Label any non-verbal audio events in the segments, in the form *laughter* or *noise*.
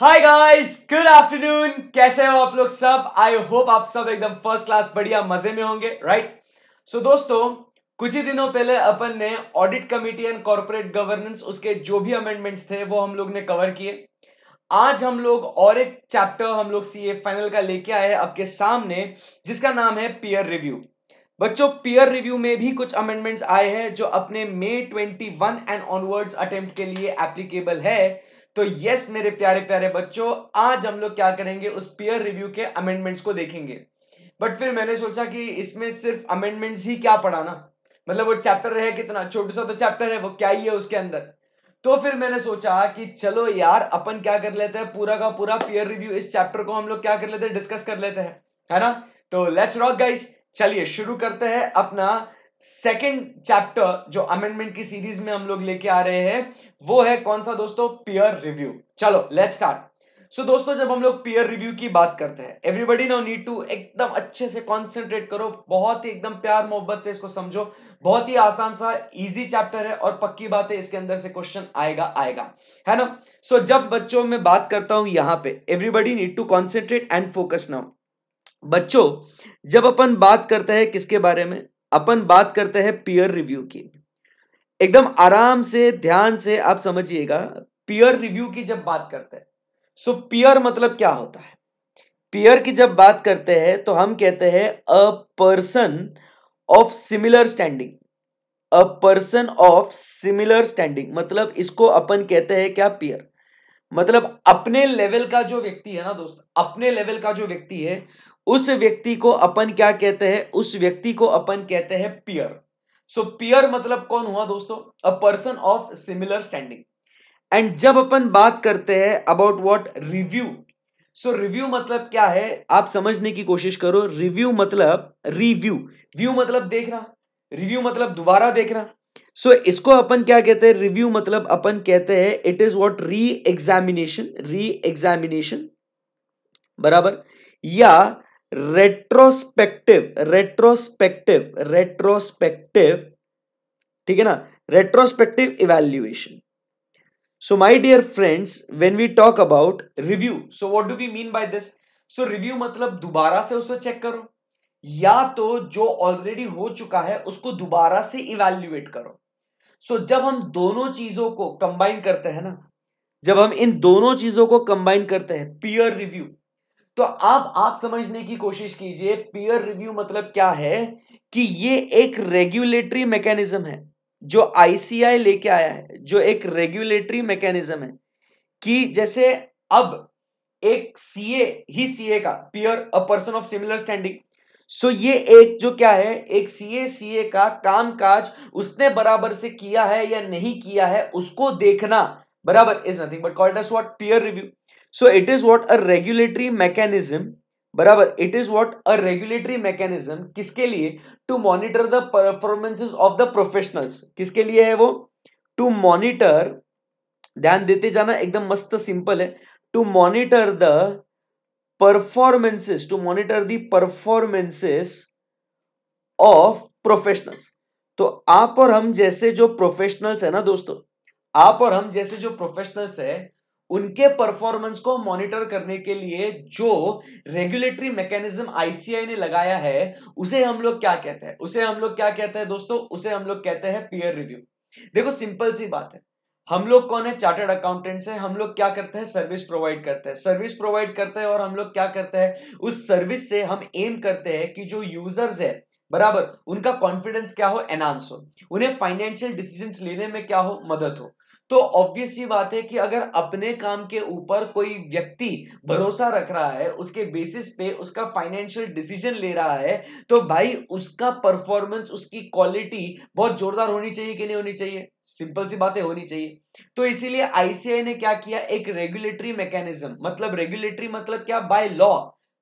Hi guys good afternoon कैसे हो आप लोग सब आई होप आप सब एकदम फर्स्ट क्लास बढ़िया मजे में होंगे राइट right? सो so, दोस्तों कुछ ही दिनों पहले अपन ने audit committee and corporate governance उसके जो भी अमेंडमेंट्स थे वो हम लोग ने कवर किए आज हम लोग और एक चैप्टर हम लोग सीए फाइनल का लेके आए हैं आपके सामने जिसका नाम है पीयर रिव्यू बच्चों पीयर रिव्यू में भी कुछ अमेंडमेंट्स आए हैं जो अपने ट्वेंटी 21 एंड ऑनवर्ड्स अटेम्प्ट के लिए एप्लीकेबल है तो यस मेरे प्यारे प्यारे बच्चों आज हम लोग क्या करेंगे उस पियर रिव्यू के अमेंडमेंट्स को देखेंगे बट फिर मैंने सोचा कि इसमें सिर्फ अमेंडमेंट्स ही क्या पढ़ाना मतलब वो चैप्टर है कितना छोटा सा तो चैप्टर है वो क्या ही है उसके अंदर तो फिर मैंने सोचा कि चलो यार अपन क्या कर लेते हैं पूरा का पूरा पियर रिव्यू इस चैप्टर को हम लोग क्या कर लेते हैं डिस्कस कर लेते हैं है ना तो लेट्स रॉक गाइस चलिए शुरू करते हैं अपना सेकेंड चैप्टर जो अमेंडमेंट की सीरीज में हम लोग लेके आ रहे हैं वो है कौन सा दोस्तों पियर रिव्यू चलो लेट स्टार्ट सो दोस्तों जब हम लोग पियर रिव्यू की बात करते हैं एवरीबडी नाउ नीड टू एकदम अच्छे से कॉन्सेंट्रेट करो बहुत ही एकदम प्यार मोहब्बत से इसको समझो बहुत ही आसान सा इजी चैप्टर है और पक्की बात है इसके अंदर से क्वेश्चन आएगा आएगा है ना सो so, जब बच्चों में बात करता हूं यहाँ पे everybody need to concentrate and focus now बच्चों जब अपन बात करते हैं किसके बारे में अपन बात करते हैं पीयर रिव्यू की एकदम आराम से ध्यान से आप समझिएगा पीयर रिव्यू की जब बात करते हैं सो पीयर मतलब क्या होता है पीयर की जब बात करते हैं तो हम कहते हैं a person of similar standing a person of similar standing मतलब इसको अपन कहते हैं क्या पीयर मतलब अपने लेवल का जो व्यक्ति है ना दोस्त अपने लेवल का जो व्यक्ति है उस व्यक्ति को अपन क्या कहते हैं उस व्यक्ति को अपन कहते हैं पियर सो पियर मतलब कौन हुआ दोस्तों a person of similar standing and जब अपन बात करते हैं about what review so review मतलब क्या है आप समझने की कोशिश करो रिव्यू मतलब रिव्यू व्यू मतलब देखना रिव्यू मतलब दोबारा देखना सो so, इसको अपन क्या कहते हैं रिव्यू मतलब अपन कहते हैं it is what re examination re examination बराबर या रेट्रोस्पेक्टिव रेट्रोस्पेक्टिव रेट्रोस्पेक्टिव ठीक है ना retrospective evaluation so my dear friends when we talk about review so what do we mean by this so review मतलब दोबारा से उसको चेक करो या तो जो ऑलरेडी हो चुका है उसको दोबारा से इवेल्युएट करो सो so, जब हम दोनों चीजों को कंबाइन करते हैं ना जब हम इन दोनों चीजों को कंबाइन करते हैं पीयर रिव्यू तो आप आप समझने की कोशिश कीजिए पीयर रिव्यू मतलब क्या है कि ये एक रेगुलेटरी मैकेनिज्म है जो आईसीआई लेके आया है जो एक रेगुलेटरी मैकेनिज्म है कि जैसे अब एक सीए ही सीए का peer a person of similar standing so ये एक जो क्या है एक सीए सीए का कामकाज उसने बराबर से किया है या नहीं किया है उसको देखना बराबर is nothing but called as what peer review so it is what a regulatory mechanism बराबर it is what a regulatory mechanism किसके लिए to monitor the performances of the professionals किसके लिए है वो टू मॉनिटर ध्यान देते जाना एकदम मस्त सिंपल है to monitor the performances to monitor the performances of professionals तो आप और हम जैसे जो प्रोफेशनल्स है ना दोस्तों आप और हम जैसे जो प्रोफेशनल्स है उनके परफॉर्मेंस को मॉनिटर करने के लिए जो रेगुलेटरी मैकेनिज्म आईसीआई ने लगाया है उसे हम लोग क्या कहते हैं उसे हम लोग क्या कहते हैं दोस्तों उसे हम लोग कहते हैं पीयर रिव्यू देखो सिंपल सी बात है हम लोग कौन है चार्टर्ड अकाउंटेंट्स है हम लोग क्या करते हैं सर्विस प्रोवाइड करते हैं सर्विस प्रोवाइड करते हैं और हम लोग क्या करते हैं उस सर्विस से हम एम करते हैं कि जो यूजर्स है बराबर उनका कॉन्फिडेंस क्या हो एनहांस हो उन्हें फाइनेंशियल डिसीजंस लेने में क्या हो मदद हो तो ऑब्वियस ये बात है कि अगर अपने काम के ऊपर कोई व्यक्ति भरोसा रख रहा है उसके बेसिस पे उसका फाइनेंशियल डिसीजन ले रहा है तो भाई उसका परफॉर्मेंस उसकी क्वालिटी बहुत जोरदार होनी चाहिए कि नहीं होनी चाहिए सिंपल सी बातें होनी चाहिए तो इसीलिए आईसीआई ने क्या किया एक रेगुलेटरी मैकेनिज्म मतलब रेगुलेटरी मतलब क्या बाय लॉ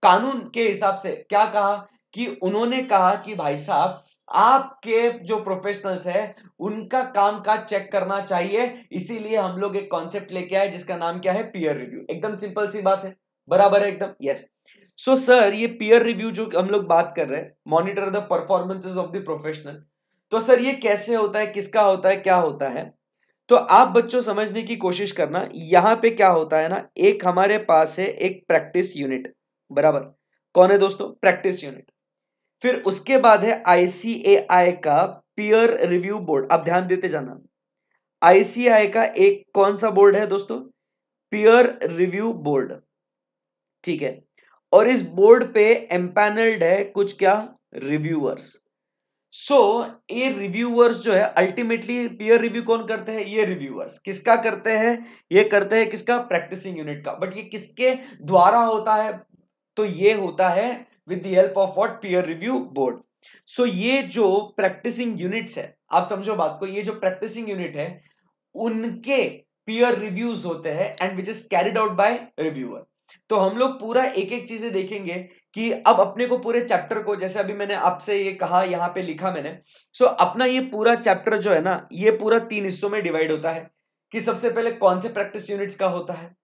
कानून के हिसाब से क्या कहा कि उन्होंने कहा कि भाई साहब आपके जो प्रोफेशनल्स है उनका काम काज चेक करना चाहिए इसीलिए हम लोग एक कॉन्सेप्ट लेके आए जिसका नाम क्या है पीयर रिव्यू एकदम सिंपल सी बात है बराबर है एकदम यस सो सर ये पीयर रिव्यू जो हम लोग बात कर रहे हैं monitor the performances of the professional तो सर ये कैसे होता है किसका होता है क्या होता है तो आप बच्चों समझने की कोशिश करना यहां पे क्या होता है ना एक हमारे पास है एक प्रैक्टिस यूनिट बराबर कौन है दोस्तों प्रैक्टिस यूनिट फिर उसके बाद है आईसीएआई का पीयर रिव्यू बोर्ड आप ध्यान देते जाना आईसीआई का एक कौन सा बोर्ड है दोस्तों पीयर रिव्यू बोर्ड ठीक है और इस बोर्ड पे एम्पैनल्ड है कुछ क्या रिव्यूअर्स सो so, ये रिव्यूअर्स जो है अल्टीमेटली पीयर रिव्यू कौन करते हैं ये रिव्यूअर्स किसका करते हैं ये करते हैं किसका प्रैक्टिसिंग यूनिट का बट ये किसके द्वारा होता है तो ये होता है with the help of what peer review board so ये जो प्रैक्टिसिंग यूनिट्स है आप समझो बात को ये जो प्रैक्टिसिंग यूनिट है उनके पीयर रिव्यूज होते हैं and which is carried out by reviewer तो हम लोग पूरा एक एक चीजें देखेंगे कि अब अपने को पूरे चैप्टर को जैसे अभी मैंने आपसे ये कहा यहाँ पे लिखा मैंने सो so अपना ये पूरा चैप्टर जो है ना ये पूरा तीन हिस्सों में डिवाइड होता है कि सबसे पहले कौन से प्रैक्टिस यूनिट्स का होता है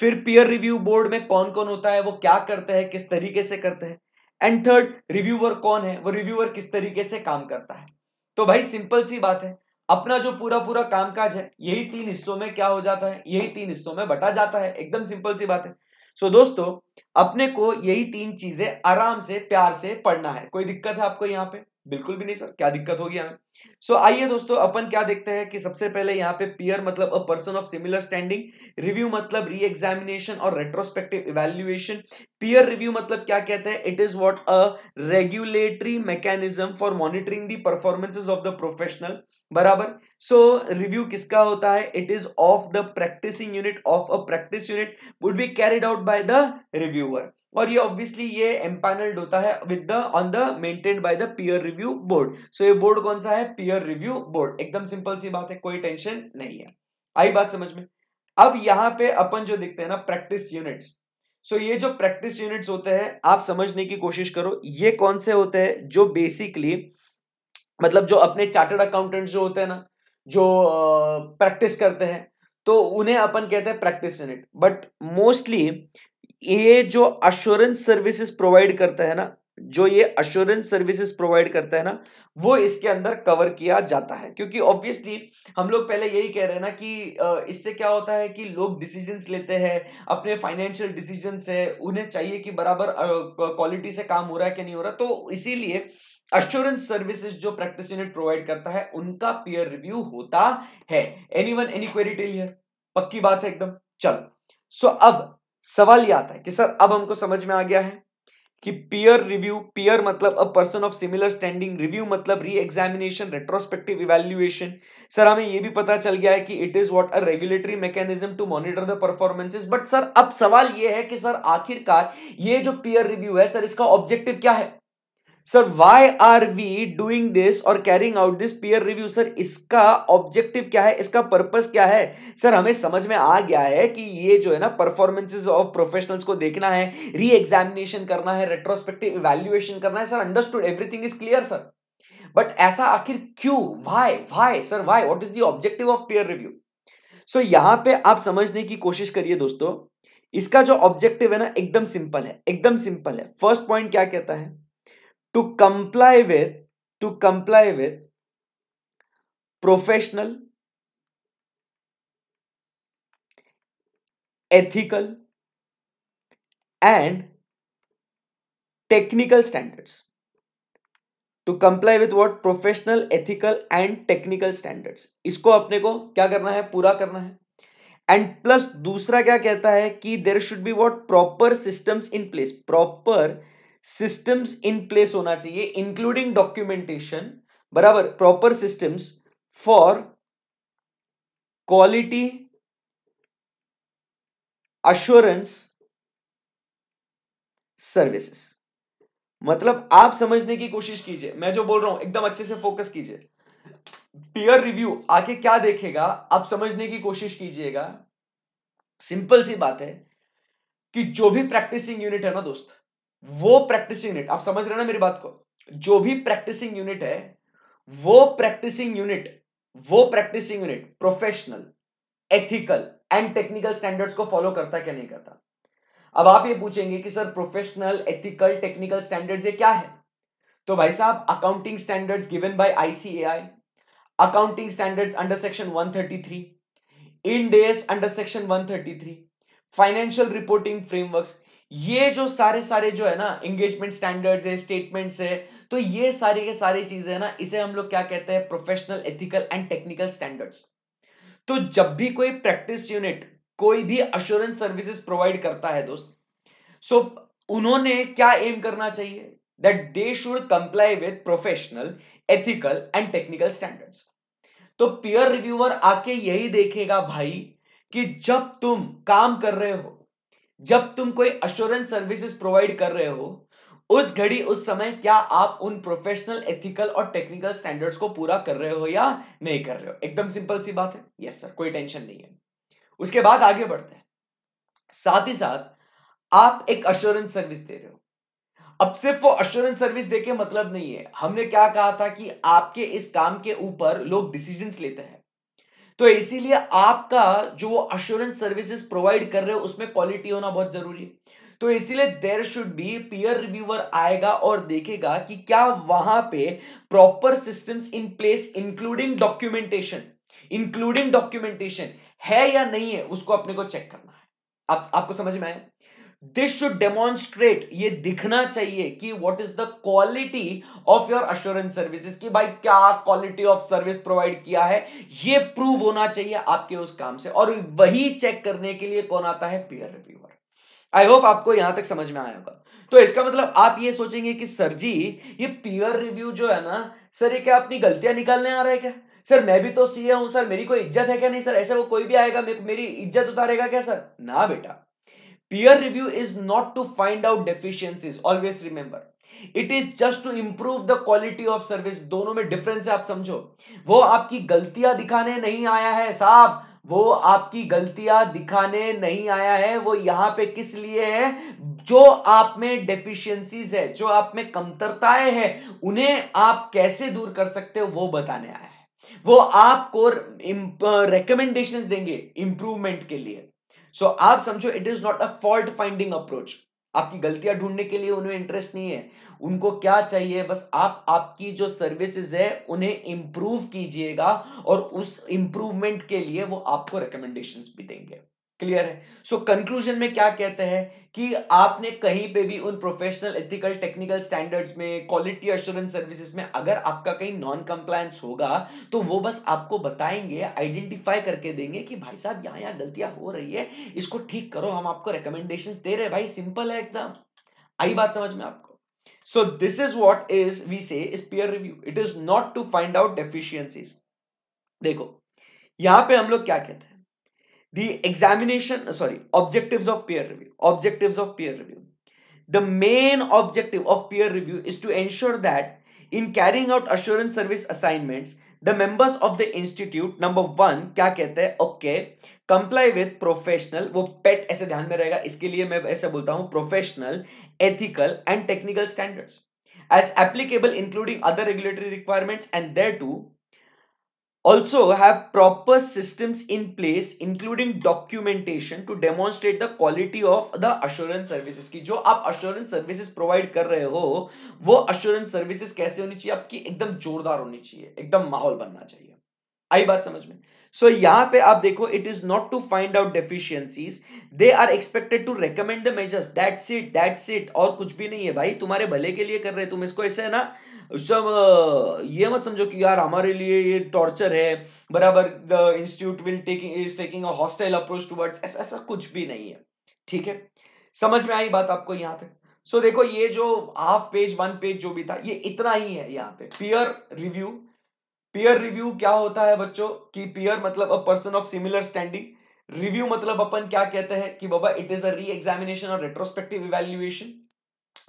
फिर पीयर रिव्यू बोर्ड में कौन कौन होता है वो क्या करते हैं किस तरीके से करते हैं एंड थर्ड रिव्यूअर कौन है वो रिव्यूअर किस तरीके से काम करता है तो भाई सिंपल सी बात है अपना जो पूरा पूरा कामकाज है यही तीन हिस्सों में क्या हो जाता है यही तीन हिस्सों में बटा जाता है एकदम सिंपल सी बात है सो so, दोस्तों अपने को यही तीन चीजें आराम से प्यार से पढ़ना है कोई दिक्कत है आपको यहाँ पे बिल्कुल भी नहीं सर क्या दिक्कत होगी हमें सो so, आइए दोस्तों अपन क्या देखते हैं कि सबसे पहले यहाँ पे पियर मतलब a person of similar standing review मतलब री एग्जामिनेशन और रेट्रोस्पेक्टिव इवेल्युएशन पियर रिव्यू मतलब क्या कहते हैं it is what a regulatory mechanism for monitoring the performances of the professional बराबर सो so, रिव्यू किसका होता है it is of the practising unit of a practice unit would be carried out by the reviewer और ये obviously ये empanelled होता है with the on the maintained by the peer review board so ये board कौन सा है peer review board एकदम सिंपल सी बात है कोई टेंशन नहीं है आई बात समझ में अब यहाँ पे अपन जो देखते हैं ना प्रैक्टिस यूनिट्स सो ये जो प्रैक्टिस यूनिट्स होते हैं आप समझने की कोशिश करो ये कौन से होते हैं जो बेसिकली मतलब जो अपने चार्टर्ड अकाउंटेंट जो होते हैं ना जो प्रैक्टिस करते हैं तो उन्हें अपन कहते हैं प्रैक्टिस यूनिट बट मोस्टली ये जो अश्योरेंस सर्विसेज प्रोवाइड करता है ना जो ये अश्योरेंस सर्विसेज प्रोवाइड करता है ना वो इसके अंदर कवर किया जाता है क्योंकि ऑब्वियसली हम लोग पहले यही कह रहे हैं ना कि इससे क्या होता है कि लोग डिसीजंस लेते हैं अपने फाइनेंशियल डिसीजंस है उन्हें चाहिए कि बराबर क्वालिटी से काम हो रहा है कि नहीं हो रहा तो इसीलिए अश्योरेंस सर्विसेज जो प्रैक्टिस यूनिट प्रोवाइड करता है उनका पियर रिव्यू होता है एनी वन एनी क्वेरी टेलियर पक्की बात है एकदम चलो सो so, अब सवाल यह आता है कि सर अब हमको समझ में आ गया है कि पियर रिव्यू पियर मतलब a person of similar standing review मतलब re examination retrospective evaluation sir हमें यह भी पता चल गया है कि it is what a regulatory mechanism to monitor the performances but sir अब सवाल यह है कि सर आखिरकार ये जो पियर रिव्यू है सर इसका ऑब्जेक्टिव क्या है sir why are we doing this और carrying out this peer review sir इसका ऑब्जेक्टिव क्या है इसका पर्पस क्या है सर हमें समझ में आ गया है कि ये जो है ना परफॉर्मेंसेज ऑफ प्रोफेशनल्स को देखना है री एग्जामिनेशन करना है रेट्रोस्पेक्टिव इवेल्युएशन करना है sir understood everything is clear sir but ऐसा आखिर क्यों why why sir why what is the objective of peer review so यहां पे आप समझने की कोशिश करिए दोस्तों इसका जो ऑब्जेक्टिव है ना एकदम सिंपल है एकदम सिंपल है फर्स्ट पॉइंट क्या कहता है to comply with to comply with professional ethical and technical standards to comply with what professional ethical and technical standards इसको अपने को क्या करना है पूरा करना है एंड प्लस दूसरा क्या कहता है कि there should be what proper systems in place proper systems in place होना चाहिए इंक्लूडिंग डॉक्यूमेंटेशन बराबर proper systems for quality assurance services मतलब आप समझने की कोशिश कीजिए मैं जो बोल रहा हूं एकदम अच्छे से फोकस कीजिए पियर रिव्यू आके क्या देखेगा आप समझने की कोशिश कीजिएगा सिंपल सी बात है कि जो भी प्रैक्टिसिंग यूनिट है ना दोस्त वो प्रैक्टिस यूनिट आप समझ रहे ना मेरी बात को जो भी प्रैक्टिसिंग यूनिट है वो प्रैक्टिसिंग यूनिट वो practicing unit professional ethical and technical standards को फॉलो करता क्या नहीं करता अब आप ये पूछेंगे कि sir professional ethical technical standards ये क्या है तो भाई साहब accounting standards given by ICAI accounting standards under section 133 Ind AS under section 133 financial reporting frameworks ये जो सारे सारे जो है ना एंगेजमेंट स्टैंडर्ड्स है स्टेटमेंट्स है तो ये सारी के सारी चीजें है ना इसे हम लोग क्या कहते हैं professional ethical and technical standards तो जब भी कोई प्रैक्टिस यूनिट कोई भी अश्योरेंस सर्विसेज प्रोवाइड करता है दोस्त सो उन्होंने क्या एम करना चाहिए that they should comply with professional ethical and technical standards तो पियर रिव्यूअर आके यही देखेगा भाई कि जब तुम काम कर रहे हो जब तुम कोई अश्योरेंस सर्विसेज प्रोवाइड कर रहे हो उस घड़ी उस समय क्या आप उन प्रोफेशनल एथिकल और टेक्निकल स्टैंडर्ड्स को पूरा कर रहे हो या नहीं कर रहे हो एकदम सिंपल सी बात है यस सर कोई टेंशन नहीं है उसके बाद आगे बढ़ते हैं साथ ही साथ आप एक अश्योरेंस सर्विस दे रहे हो अब सिर्फ वो अश्योरेंस सर्विस देके मतलब नहीं है हमने क्या कहा था कि आपके इस काम के ऊपर लोग डिसीजन लेते हैं तो इसीलिए आपका जो वो अश्योरेंस सर्विसेज प्रोवाइड कर रहे हो उसमें क्वालिटी होना बहुत जरूरी है तो इसीलिए there should be peer reviewer आएगा और देखेगा कि क्या वहां पे proper systems in place including documentation including documentation है या नहीं है उसको अपने को चेक करना है आप, आपको समझ में आया दिस शुड डेमोन्स्ट्रेट ये दिखना चाहिए कि what is the quality of your assurance services कि भाई क्या क्वालिटी ऑफ सर्विस प्रोवाइड किया है ये प्रूव होना चाहिए आपके उस काम से और वही चेक करने के लिए कौन आता है पीयर रिव्यूअर आई होप आपको यहां तक समझ में आया होगा तो इसका मतलब आप ये सोचेंगे कि सर जी ये पीयर रिव्यू जो है ना सर ये क्या अपनी गलतियां निकालने आ रहा है क्या सर मैं भी तो सीए हूं सर मेरी कोई इज्जत है क्या नहीं सर ऐसे वो कोई भी आएगा मेरी इज्जत उतारेगा क्या सर ना बेटा peer review is not to find out deficiencies always remember it is just to improve the quality of service दोनों में डिफरेंस है आप समझो वो आपकी गलतियां दिखाने नहीं आया है साहब वो आपकी गलतियां दिखाने नहीं आया है वो यहां पे किस लिए है जो आप में डेफिशिएंसीज है जो आप में कमतरताएं हैं उन्हें आप कैसे दूर कर सकते हो वो बताने आया है वो आपको रेकमेंडेशंस देंगे इंप्रूवमेंट के लिए सो so, आप समझो it is not a fault finding approach आपकी गलतियां ढूंढने के लिए उन्हें इंटरेस्ट नहीं है उनको क्या चाहिए बस आप आपकी जो सर्विसेज है उन्हें इंप्रूव कीजिएगा और उस इंप्रूवमेंट के लिए वो आपको रिकमेंडेशन भी देंगे क्लियर है सो so, कंक्लूजन में क्या कहते हैं कि आपने कहीं पे भी उन प्रोफेशनल एथिकल टेक्निकल स्टैंडर्ड्स में क्वालिटी एश्योरेंस सर्विसेज में अगर आपका कहीं नॉन कंप्लायंस होगा तो वो बस आपको बताएंगे आइडेंटिफाई करके देंगे कि भाई साहब यहाँ यहाँ गलतियां हो रही है इसको ठीक करो हम आपको रिकमेंडेशन दे रहे भाई सिंपल है एकदम आई बात समझ में आपको so this is what is we say देखो यहां पे हम लोग क्या कहते हैं the examination sorry objectives of peer review objectives of peer review the main objective of peer review is to ensure that in carrying out assurance service assignments the members of the institute number 1 kya kehte hai okay comply with professional wo pet aise dhyan mein rahega iske liye main ऐसे bolta hu professional ethical and technical standards as applicable including other regulatory requirements and there to also have proper systems in place including documentation to demonstrate the quality of the assurance services ki jo aap assurance services provide kar rahe ho wo assurance services कैसे होनी चाहिए आपकी एकदम जोरदार honi chahiye ekdam mahol banna chahiye आई बात समझ में सो so, यहां पे आप देखो it is not to find out deficiencies they are expected to recommend the measures that's it that's it और कुछ भी नहीं है भाई तुम्हारे भले के लिए कर रहे तुम इसको ऐसे है ना सब ये मत समझो कि यार हमारे लिए ये टॉर्चर है बराबर the institute will taking is taking a hostile approach towards ऐसा ऐसा कुछ भी नहीं है ठीक है समझ में आई बात आपको यहां तक सो so, देखो ये जो हाफ पेज वन पेज जो भी था ये इतना ही है यहाँ पे पीयर रिव्यू पीयर रिव्यू क्या होता है बच्चों कि पीयर मतलब a person of similar standing review मतलब अपन क्या कहते हैं कि बाबा it is a re examination और रेट्रोस्पेक्टिव इवेल्युएशन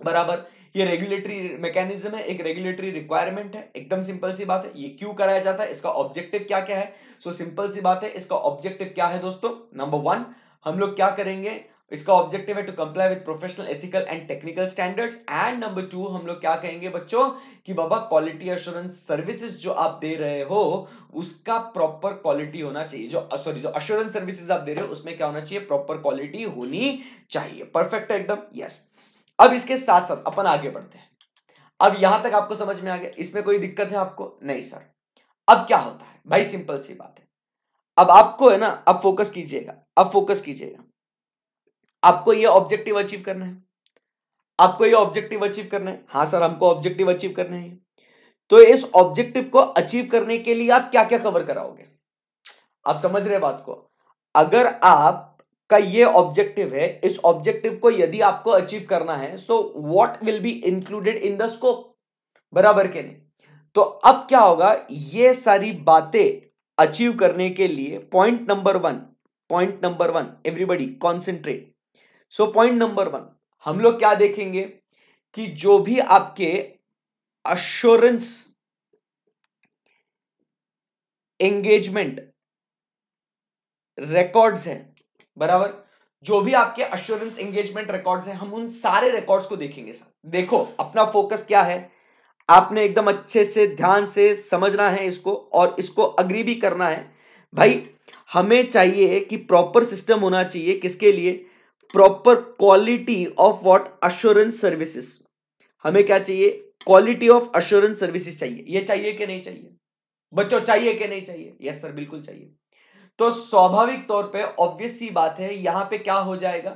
बराबर ये रेगुलेटरी मैकेनिज्म है एक रेगुलेटरी रिक्वायरमेंट है एकदम सिंपल सी बात है ये क्यों कराया जाता है इसका ऑब्जेक्टिव क्या क्या है सो so, सिंपल सी बात है इसका ऑब्जेक्टिव क्या है दोस्तों नंबर वन हम लोग क्या करेंगे इसका ऑब्जेक्टिव है to comply with professional ethical and technical standards and number two हम लोग क्या कहेंगे बच्चों कि बाबा क्वालिटी अश्योरेंस सर्विसेज जो आप दे रहे हो उसका प्रॉपर क्वालिटी होना चाहिए जो सॉरी जो अश्योरेंस सर्विसेज आप दे रहे हो उसमें क्या होना चाहिए प्रॉपर क्वालिटी होनी चाहिए परफेक्ट है एकदम यस अब इसके साथ साथ अपन आगे बढ़ते हैं अब यहां तक आपको समझ में आ गया इसमें कोई दिक्कत है आपको नहीं सर अब क्या होता है भाई सिंपल सी बात है अब आपको है ना अब फोकस कीजिएगा अब फोकस कीजिएगा आपको ये ऑब्जेक्टिव अचीव करना है आपको ये ऑब्जेक्टिव अचीव करना है हाँ सर हमको ऑब्जेक्टिव अचीव करना है तो इस ऑब्जेक्टिव को अचीव करने के लिए आप क्या क्या कवर कराओगे आप समझ रहे बात को अगर आप का ये ऑब्जेक्टिव है इस ऑब्जेक्टिव को यदि आपको अचीव करना है so what will be included in the scope बराबर के नहीं तो अब क्या होगा ये सारी बातें अचीव करने के लिए point number one point number one everybody concentrate so point number one हम लोग क्या देखेंगे कि जो भी आपके अश्योरेंस एंगेजमेंट रिकॉर्ड्स हैं बराबर जो भी आपके अश्योरेंस एंगेजमेंट रिकॉर्ड्स हैं हम उन सारे रिकॉर्ड्स को देखेंगे सर देखो अपना फोकस क्या है आपने एकदम अच्छे से ध्यान से समझना है इसको और इसको अग्री भी करना है भाई हमें चाहिए कि प्रॉपर सिस्टम होना चाहिए किसके लिए proper quality of what assurance services हमें क्या चाहिए क्वालिटी ऑफ अश्योरेंस सर्विसेज चाहिए ये चाहिए कि नहीं चाहिए बच्चों चाहिए कि नहीं चाहिए यस सर बिल्कुल चाहिए तो स्वाभाविक तौर पे ऑब्वियस सी बात है यहां पे क्या हो जाएगा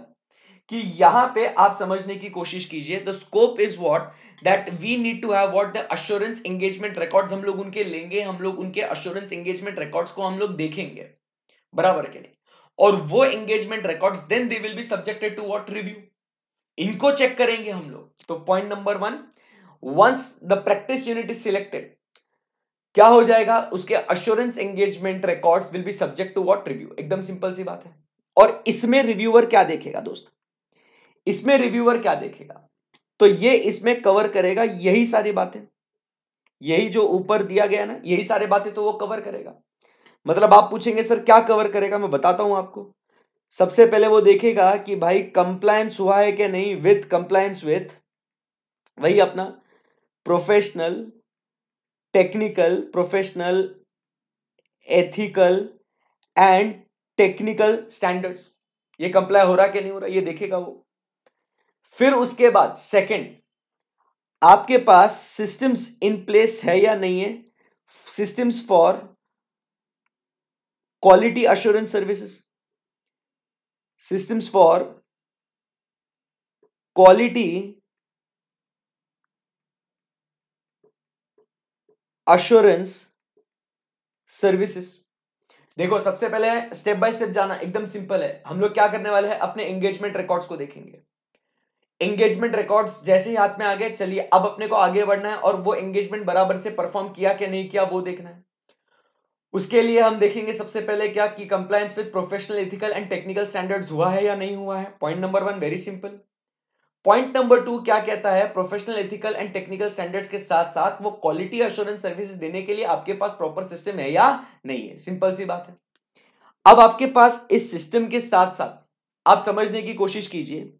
कि यहां पे आप समझने की कोशिश कीजिए the scope is what that we need to have what the assurance engagement records हम लोग उनके लेंगे हम लोग उनके अश्योरेंस एंगेजमेंट रिकॉर्ड्स को हम लोग देखेंगे बराबर के नहीं और वो engagement record then they will be subjected to what review इनको चेक करेंगे हम लोग तो point number one once the practice unit is selected क्या हो जाएगा उसके assurance engagement records will be subject to what review एकदम सिंपल सी बात है और इसमें रिव्यूअर क्या देखेगा दोस्त इसमें रिव्यूअर क्या देखेगा तो ये इसमें कवर करेगा यही सारी बातें यही जो ऊपर दिया गया ना यही सारी बातें तो वो कवर करेगा मतलब आप पूछेंगे सर क्या कवर करेगा मैं बताता हूं आपको सबसे पहले वो देखेगा कि भाई कंप्लायंस हुआ है कि नहीं विथ कंप्लायंस विथ वही अपना professional technical professional ethical and technical standards ये कंप्लाई हो रहा कि नहीं हो रहा ये देखेगा वो फिर उसके बाद सेकंड आपके पास सिस्टम्स इन प्लेस है या नहीं है systems for quality assurance services systems for quality assurance services देखो सबसे पहले स्टेप बाय स्टेप जाना एकदम सिंपल है हम लोग क्या करने वाले हैं अपने एंगेजमेंट रिकॉर्ड्स को देखेंगे एंगेजमेंट रिकॉर्ड्स जैसे ही हाथ में आ गए चलिए अब अपने को आगे बढ़ना है और वो एंगेजमेंट बराबर से परफॉर्म किया कि नहीं किया वो देखना है उसके लिए हम देखेंगे सबसे पहले क्या कि compliance with professional ethical and technical standards हुआ है या नहीं हुआ है point number one very simple point number two क्या कहता है professional ethical and technical standards के साथ साथ वो क्वालिटी अश्योरेंस सर्विसेज देने के लिए आपके पास प्रॉपर सिस्टम है या नहीं है सिंपल सी बात है अब आपके पास इस सिस्टम के साथ साथ आप समझने की कोशिश कीजिए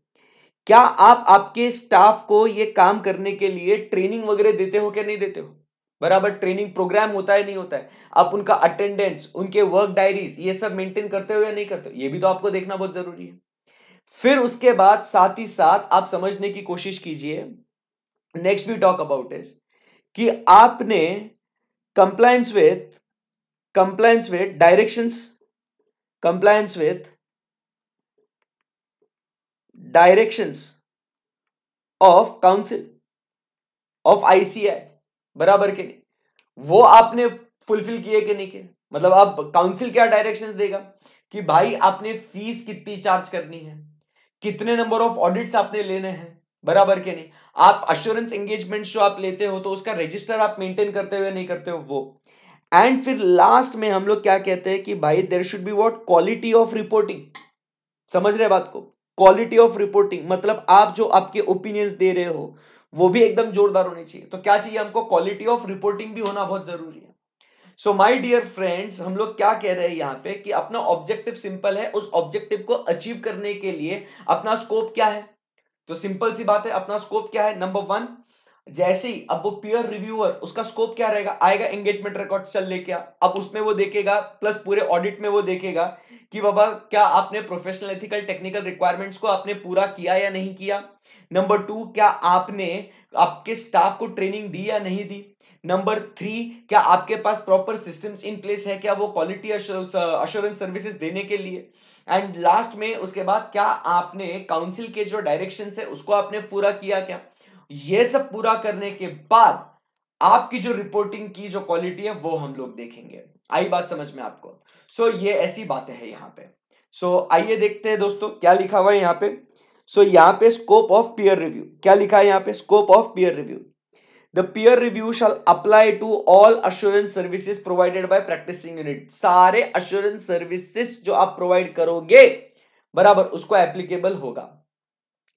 क्या आप आपके स्टाफ को ये काम करने के लिए ट्रेनिंग वगैरह देते हो क्या नहीं देते हो बराबर ट्रेनिंग प्रोग्राम होता है नहीं होता है आप उनका अटेंडेंस उनके वर्क डायरीज ये सब मेंटेन करते हो या नहीं करते ये भी तो आपको देखना बहुत जरूरी है फिर उसके बाद साथ ही साथ आप समझने की कोशिश कीजिए next we talk about is कि आपने compliance with compliance with directions compliance with directions of council of ICAI बराबर के लिए वो आपने फुलफिल किए कि नहीं किए मतलब आप काउंसिल क्या डायरेक्शंस देगा कि भाई आपने फीस कितनी चार्ज करनी है कितने नंबर ऑफ ऑडिट्स आपने लेने हैं बराबर के नहीं आप अश्योरेंस एंगेजमेंट जो आप लेते हो तो उसका रजिस्टर आप मेंटेन करते हुए नहीं करते हो वो एंड फिर लास्ट में हम लोग क्या कहते हैं कि भाई there should be what quality of reporting समझ रहे बात को क्वालिटी ऑफ रिपोर्टिंग मतलब आप जो आपके ओपिनियंस दे रहे हो वो भी एकदम जोरदार होनी चाहिए तो क्या चाहिए हमको क्वालिटी ऑफ रिपोर्टिंग भी होना बहुत जरूरी है सो माय डियर फ्रेंड्स हम लोग क्या कह रहे हैं यहाँ पे कि अपना ऑब्जेक्टिव सिंपल है उस ऑब्जेक्टिव को अचीव करने के लिए अपना स्कोप क्या है तो सिंपल सी बात है अपना स्कोप क्या है नंबर वन जैसे ही अब वो प्योर रिव्यूअर उसका स्कोप क्या रहेगा आएगा एंगेजमेंट रिकॉर्ड चल क्या अब उसमें वो देखेगा प्लस पूरे ऑडिट में वो देखेगा कि बाबा क्या आपने प्रोफेशनल एथिकल टेक्निकल रिक्वायरमेंट्स को आपने पूरा किया या नहीं किया नंबर टू क्या आपने आपके स्टाफ को ट्रेनिंग दी या नहीं दी नंबर थ्री क्या आपके पास प्रॉपर सिस्टम्स इन प्लेस है क्या वो क्वालिटी अश्योरेंस सर्विसेज देने के लिए एंड लास्ट में उसके बाद क्या आपने काउंसिल के जो डायरेक्शन है उसको आपने पूरा किया क्या ये सब पूरा करने के बाद आपकी जो रिपोर्टिंग की जो क्वालिटी है वो हम लोग देखेंगे आई बात समझ में आपको सो so, ये ऐसी बातें हैं यहाँ पे सो so, आइए देखते हैं दोस्तों क्या लिखा हुआ है यहाँ पे सो so, यहाँ पे स्कोप ऑफ पियर रिव्यू क्या लिखा है यहाँ पे scope of peer review the peer review shall apply to all assurance services provided by practicing unit सारे अश्योरेंस सर्विसेस जो आप प्रोवाइड करोगे बराबर उसको एप्लीकेबल होगा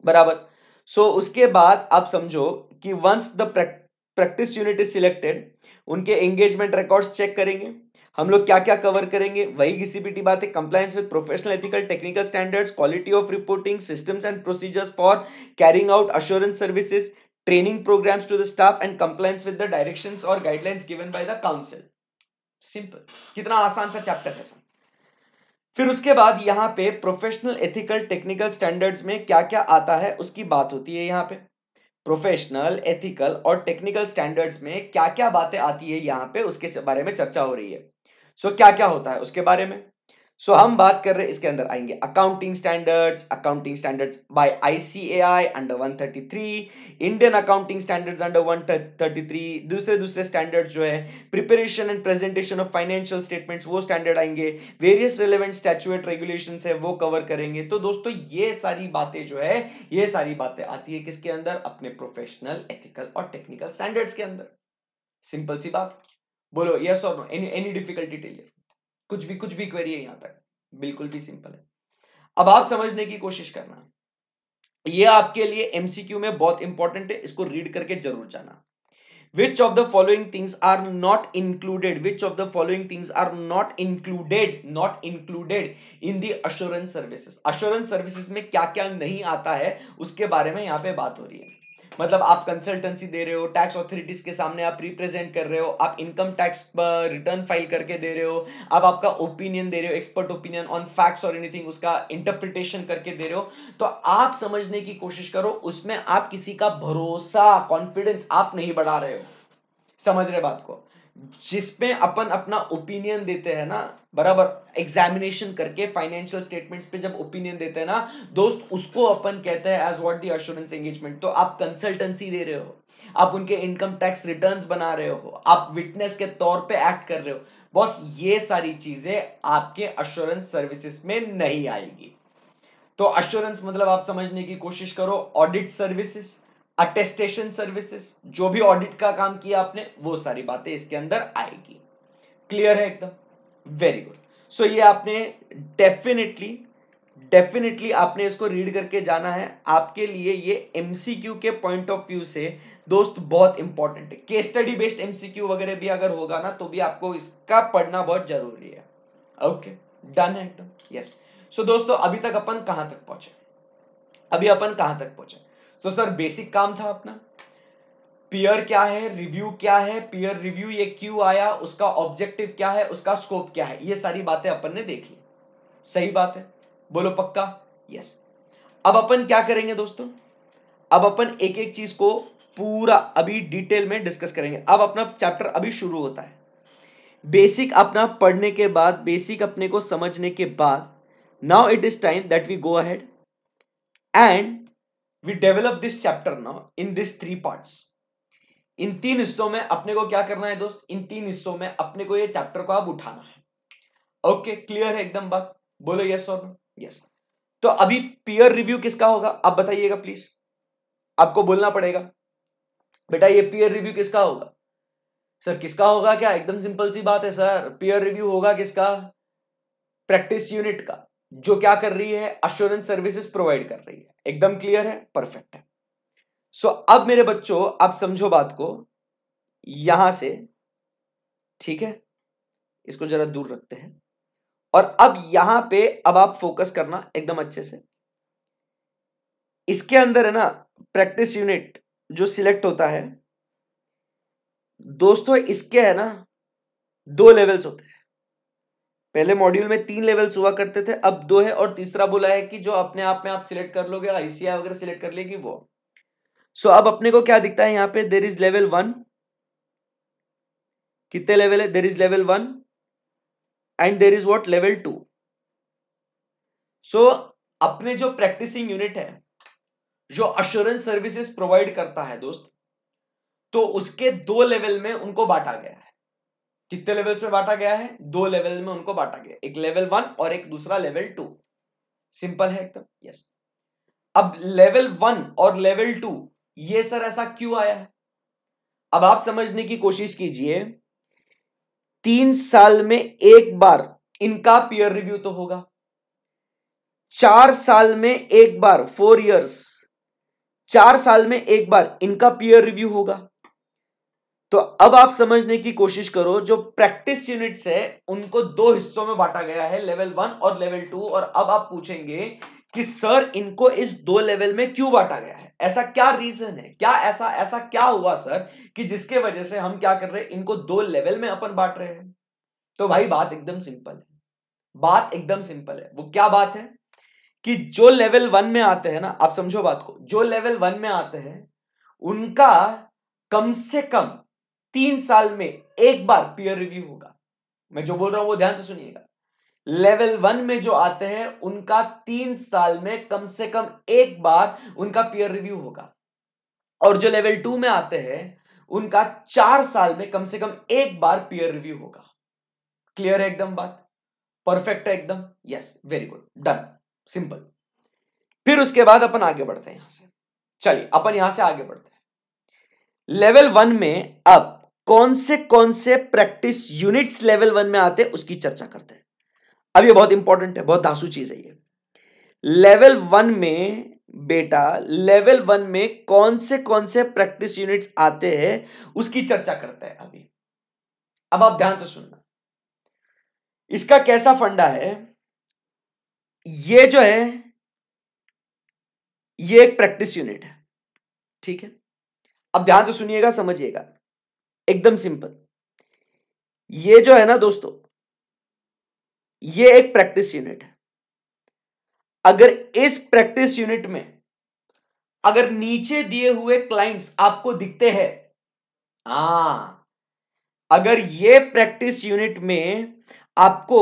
बराबर सो so, उसके बाद आप समझो कि once the practice unit is selected उनके एंगेजमेंट रिकॉर्ड्स चेक करेंगे हम लोग क्या क्या कवर करेंगे वही किसी भी टी बात है compliance with professional ethical technical standards quality of reporting systems and procedures for carrying out assurance services training programs to the staff and compliance with the directions और guidelines given by the council simple कितना आसान सा chapter है sir फिर उसके बाद यहाँ पे प्रोफेशनल एथिकल टेक्निकल स्टैंडर्ड्स में क्या क्या आता है उसकी बात होती है यहाँ पे प्रोफेशनल एथिकल और टेक्निकल स्टैंडर्ड्स में क्या क्या बातें आती है यहाँ पे उसके बारे में चर्चा हो रही है सो so, क्या क्या होता है उसके बारे में सो so, हम बात कर रहे हैं इसके अंदर आएंगे accounting standards accounting standards by ICAI under 133 Indian accounting standards under 133 दूसरे दूसरे स्टैंडर्ड जो है preparation and presentation of financial statements वो स्टैंडर्ड आएंगे वेरियस रिलेवेंट स्टैचुएट रेगुलेशन है वो कवर करेंगे तो दोस्तों ये सारी बातें जो है ये सारी बातें आती है किसके अंदर अपने प्रोफेशनल एथिकल और टेक्निकल स्टैंडर्ड्स के अंदर सिंपल सी बात बोलो यस और नो एनी एनी डिफिकल्टी टेलियर कुछ भी कुछ भी क्वेरी है यहां तक बिल्कुल भी सिंपल है अब आप समझने की कोशिश करना ये आपके लिए एमसीक्यू में बहुत इंपॉर्टेंट है इसको रीड करके जरूर जाना which of the following things are not included which of the following things are not included not included in the assurance services assurance services में क्या क्या नहीं आता है उसके बारे में यहाँ पे बात हो रही है मतलब आप कंसल्टेंसी दे रहे हो टैक्स ऑथोरिटीज के सामने आप रिप्रेजेंट कर रहे हो आप इनकम टैक्स रिटर्न फाइल करके दे रहे हो आप आपका ओपिनियन दे रहे हो एक्सपर्ट ओपिनियन ऑन फैक्ट्स और एनीथिंग उसका इंटरप्रिटेशन करके दे रहे हो तो आप समझने की कोशिश करो उसमें आप किसी का भरोसा कॉन्फिडेंस आप नहीं बढ़ा रहे हो समझ रहे बात को जिसमें अपन अपना ओपिनियन देते हैं ना बराबर एग्जामिनेशन करके फाइनेंशियल स्टेटमेंट्स पे जब ओपिनियन देते हैं ना दोस्त उसको अपन कहते हैं as what the assurance engagement तो आप कंसल्टेंसी दे रहे हो आप उनके इनकम टैक्स रिटर्न्स बना रहे हो आप विटनेस के तौर पे एक्ट कर रहे हो बॉस ये सारी चीजें आपके अश्योरेंस सर्विसेस में नहीं आएगी तो अश्योरेंस मतलब आप समझने की कोशिश करो ऑडिट सर्विसेज अटेस्टेशन सर्विसेज जो भी ऑडिट का काम किया आपने वो सारी बातें इसके अंदर आएगी क्लियर है एकदम वेरी गुड सो ये आपने डेफिनेटली डेफिनेटली आपने इसको रीड करके जाना है आपके लिए ये एमसीक्यू के पॉइंट ऑफ व्यू से दोस्त बहुत इंपॉर्टेंट है केस स्टडी बेस्ड एमसीक्यू वगैरह भी अगर होगा ना तो भी आपको इसका पढ़ना बहुत जरूरी है ओके डन है एकदम यस सो दोस्तों अभी तक अपन कहां तक पहुंचे अभी अपन कहां तक पहुंचे तो सर बेसिक काम था अपना पियर क्या है रिव्यू क्या है पियर रिव्यू ये क्यों आया उसका ऑब्जेक्टिव क्या है उसका स्कोप क्या है ये सारी बातें अपन ने देख ली सही बात है बोलो पक्का यस अब अपन क्या करेंगे दोस्तों अब अपन एक एक चीज को पूरा अभी डिटेल में डिस्कस करेंगे अब अपना चैप्टर अभी शुरू होता है बेसिक अपना पढ़ने के बाद बेसिक अपने को समझने के बाद now it is time that we go ahead and we develop this chapter ना इन दिस थ्री पार्ट्स इन तीन हिस्सों में अपने को क्या करना है दोस्त इन तीन हिस्सों में अपने को ये चैप्टर को अब उठाना है ओके क्लियर है एकदम बात बोलो यस और यस तो अभी पीयर रिव्यू किसका होगा आप बताइएगा प्लीज आपको बोलना पड़ेगा बेटा ये पियर रिव्यू किसका होगा सर किसका होगा क्या एकदम सिंपल सी बात है सर पियर रिव्यू होगा किसका प्रैक्टिस यूनिट का जो क्या कर रही है अश्योरेंस सर्विसेज प्रोवाइड कर रही है एकदम क्लियर है परफेक्ट है सो so, अब मेरे बच्चों अब समझो बात को यहां से ठीक है इसको जरा दूर रखते हैं और अब यहां पे अब आप फोकस करना एकदम अच्छे से इसके अंदर है ना प्रैक्टिस यूनिट जो सिलेक्ट होता है दोस्तों इसके है ना दो लेवल्स होते हैं पहले मॉड्यूल में तीन लेवल्स हुआ करते थे अब दो है और तीसरा बोला है कि जो अपने आप में आप सिलेक्ट कर लोगे आईसीआई वगैरह सिलेक्ट कर लेगी वो सो so, अब अपने को क्या दिखता है यहाँ पे देर इज लेवल वन कितने लेवल है there is level one and there is what level two so अपने जो प्रैक्टिसिंग यूनिट है जो अश्योरेंस सर्विसेज प्रोवाइड करता है दोस्त तो उसके दो लेवल में उनको बांटा गया है कितने लेवल्स में बांटा गया है दो लेवल में उनको बांटा गया एक लेवल वन और एक दूसरा लेवल टू सिंपल है एकदम यस अब लेवल वन और लेवल टू ये सर ऐसा क्यों आया है अब आप समझने की कोशिश कीजिए तीन साल में एक बार इनका पीयर रिव्यू तो होगा चार साल में एक बार फोर इयर्स चार साल में एक बार इनका पीयर रिव्यू होगा तो अब आप समझने की कोशिश करो जो प्रैक्टिस यूनिट्स है उनको दो हिस्सों में बांटा गया है लेवल वन और लेवल टू और अब आप पूछेंगे कि सर इनको इस दो लेवल में क्यों बांटा गया है ऐसा क्या रीजन है क्या ऐसा ऐसा क्या हुआ सर कि जिसके वजह से हम क्या कर रहे हैं इनको दो लेवल में अपन बांट रहे हैं तो भाई बात एकदम सिंपल है बात एकदम सिंपल है वो क्या बात है कि जो लेवल वन में आते हैं ना आप समझो बात को जो लेवल वन में आते हैं उनका कम से कम तीन साल में एक बार पीयर रिव्यू होगा मैं जो बोल रहा हूं वो ध्यान से सुनिएगा लेवल वन में जो आते हैं उनका तीन साल में कम से कम एक बार उनका पीयर रिव्यू होगा और जो लेवल टू में आते हैं उनका चार साल में कम से कम एक बार पीयर रिव्यू होगा क्लियर है एकदम बात परफेक्ट है एकदम yes very good done simple फिर उसके बाद अपन आगे बढ़ते हैं यहां से चलिए अपन यहां से आगे बढ़ते हैं लेवल वन में अब कौन से कौन से प्रैक्टिस यूनिट्स लेवल वन में आते हैं उसकी चर्चा करते हैं अब ये बहुत इंपॉर्टेंट है बहुत धासु चीज है ये लेवल वन में बेटा लेवल वन में कौन से कौन से प्रैक्टिस यूनिट्स आते हैं उसकी चर्चा करते हैं अभी अब आप ध्यान से सुनना इसका कैसा फंडा है ये जो है ये एक प्रैक्टिस यूनिट है ठीक है अब ध्यान से सुनिएगा समझिएगा एकदम सिंपल ये जो है ना दोस्तों ये एक प्रैक्टिस यूनिट है अगर इस प्रैक्टिस यूनिट में अगर नीचे दिए हुए क्लाइंट्स आपको दिखते हैं हाँ अगर ये प्रैक्टिस यूनिट में आपको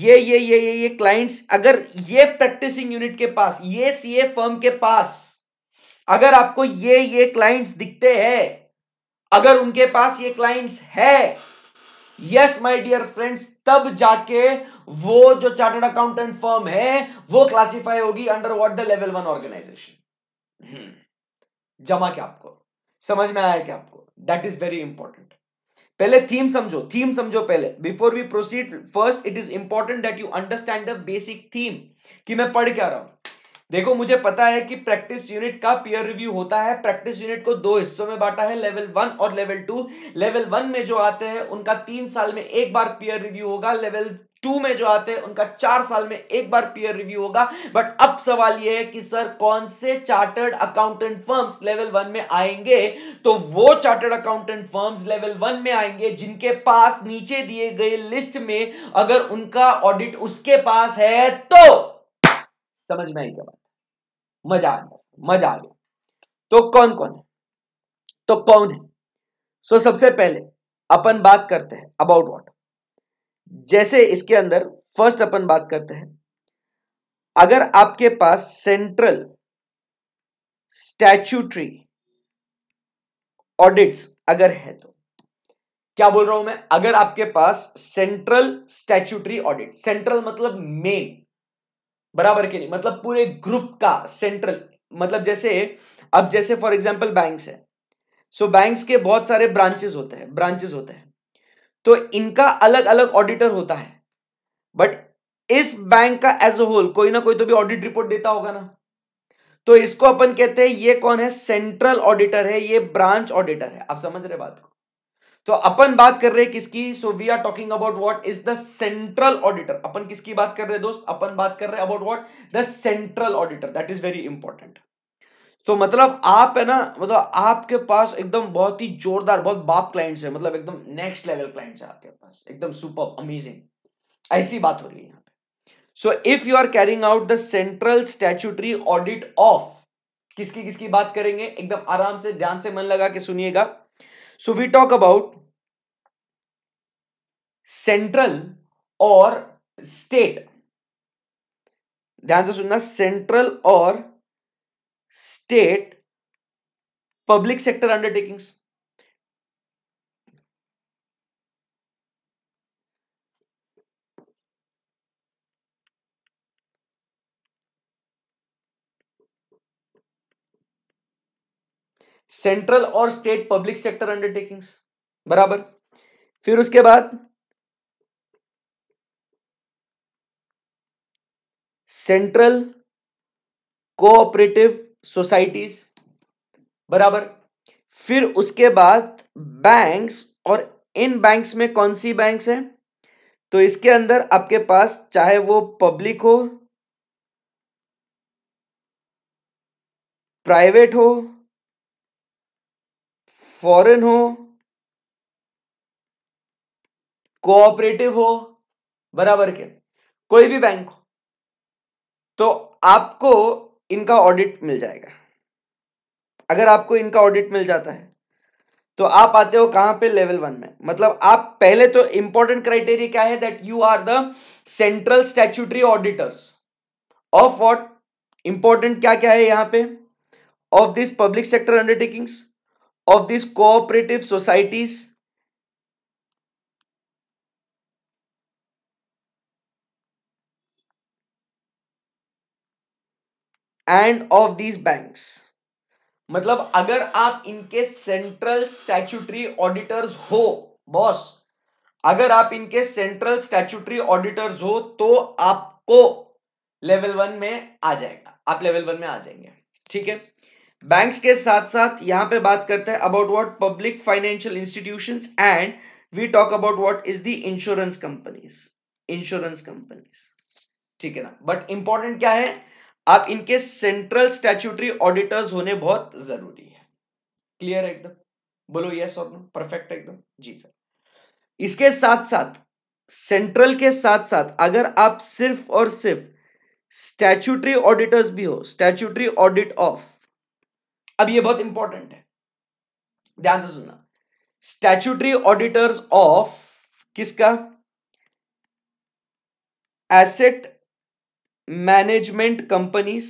ये ये ये ये ये क्लाइंट्स अगर ये प्रैक्टिसिंग यूनिट के पास ये सीए फर्म के पास अगर आपको ये ये क्लाइंट्स दिखते हैं अगर उनके पास ये क्लाइंट्स है यस माय डियर फ्रेंड्स तब जाके वो जो चार्टर्ड अकाउंटेंट फर्म है वो क्लासिफाई होगी under what the level one organisation जमा क्या आपको समझ में आया क्या आपको दैट इज वेरी इंपॉर्टेंट पहले थीम समझो थीम समझो पहले before we proceed first it is important that you understand the basic theme कि मैं पढ़ क्या रहा हूं देखो मुझे पता है कि प्रैक्टिस यूनिट का पीयर रिव्यू होता है प्रैक्टिस यूनिट को दो हिस्सों में बांटा है लेवल वन और लेवल टू लेवल वन में जो आते हैं उनका तीन साल में एक बार पीयर रिव्यू होगा लेवल टू में जो आते हैं उनका चार साल में एक बार पीयर रिव्यू होगा बट अब सवाल यह है कि सर कौन से chartered accountant firms level one में आएंगे तो वो chartered accountant firms level one में आएंगे जिनके पास नीचे दिए गए लिस्ट में अगर उनका ऑडिट उसके पास है तो समझ में आई क्या बात मजा आ गया मजा आ गया तो कौन कौन है तो कौन है सो so, सबसे पहले अपन बात करते हैं अबाउट वॉट जैसे इसके अंदर फर्स्ट अपन बात करते हैं अगर आपके पास सेंट्रल स्टैच्यूटरी ऑडिट्स अगर है तो क्या बोल रहा हूं मैं अगर आपके पास सेंट्रल स्टैच्यूटरी ऑडिट सेंट्रल मतलब मेन बराबर के नहीं मतलब पूरे ग्रुप का सेंट्रल मतलब जैसे अब जैसे फॉर एग्जाम्पल बैंक्स है सो so, बैंक्स के बहुत सारे ब्रांचेस होते हैं ब्रांचेस होते हैं तो इनका अलग अलग ऑडिटर होता है बट इस बैंक का एज अ होल कोई ना कोई तो भी ऑडिट रिपोर्ट देता होगा ना तो इसको अपन कहते हैं ये कौन है सेंट्रल ऑडिटर है ये ब्रांच ऑडिटर है आप समझ रहे बात को तो अपन बात कर रहे हैं किसकी so we are talking about what is the central auditor अपन किसकी बात कर रहे हैं दोस्त अपन बात कर रहे हैं about what the central auditor that is very important तो मतलब आप है ना मतलब आपके पास एकदम बहुत ही जोरदार बहुत बाप क्लाइंट्स है मतलब एकदम नेक्स्ट लेवल क्लाइंट्स है आपके पास एकदम सुपर अमेजिंग ऐसी बात हो रही है यहाँ पे so if you are carrying out the central statutory audit of किसकी किसकी बात करेंगे एकदम आराम से ध्यान से मन लगा के सुनिएगा so we talk about central और स्टेट ध्यान से सुनना सेंट्रल और state public sector undertakings central और स्टेट पब्लिक सेक्टर अंडरटेकिंग्स बराबर फिर उसके बाद सेंट्रल कोऑपरेटिव सोसाइटीज बराबर फिर उसके बाद बैंक्स और इन बैंक्स में कौन सी बैंक्स हैं तो इसके अंदर आपके पास चाहे वो पब्लिक हो प्राइवेट हो फॉरेन हो कोऑपरेटिव हो बराबर के कोई भी बैंक हो तो आपको इनका ऑडिट मिल जाएगा अगर आपको इनका ऑडिट मिल जाता है तो आप आते हो कहां पे लेवल वन में मतलब आप पहले तो इंपॉर्टेंट क्राइटेरिया क्या है that you are the central statutory auditors of what important क्या क्या है यहां पे of this public sector undertakings of this cooperative societies and of these bank मतलब अगर आप इनके सेंट्रल स्टैच्यूटरी ऑडिटर्स हो बॉस अगर आप इनके सेंट्रल स्टैच्यूटरी ऑडिटर्स हो तो आपको लेवल वन में आ जाएगा आप लेवल वन में आ जाएंगे ठीक है बैंक्स के साथ साथ यहां पे बात करते हैं about what public financial institutions and we talk about what is the insurance companies insurance companies ठीक है ना बट इंपॉर्टेंट क्या है आप इनके सेंट्रल स्टैच्यूटरी ऑडिटर्स होने बहुत जरूरी है क्लियर है एकदम बोलो यस और नो परफेक्ट एकदम जी सर इसके साथ साथ सेंट्रल के साथ साथ अगर आप सिर्फ और सिर्फ स्टैच्यूटरी ऑडिटर्स भी हो स्टैच्यूटरी ऑडिट ऑफ अब ये बहुत इंपॉर्टेंट है ध्यान से सुनना स्टैच्यूटरी ऑडिटर्स ऑफ किसका asset management companies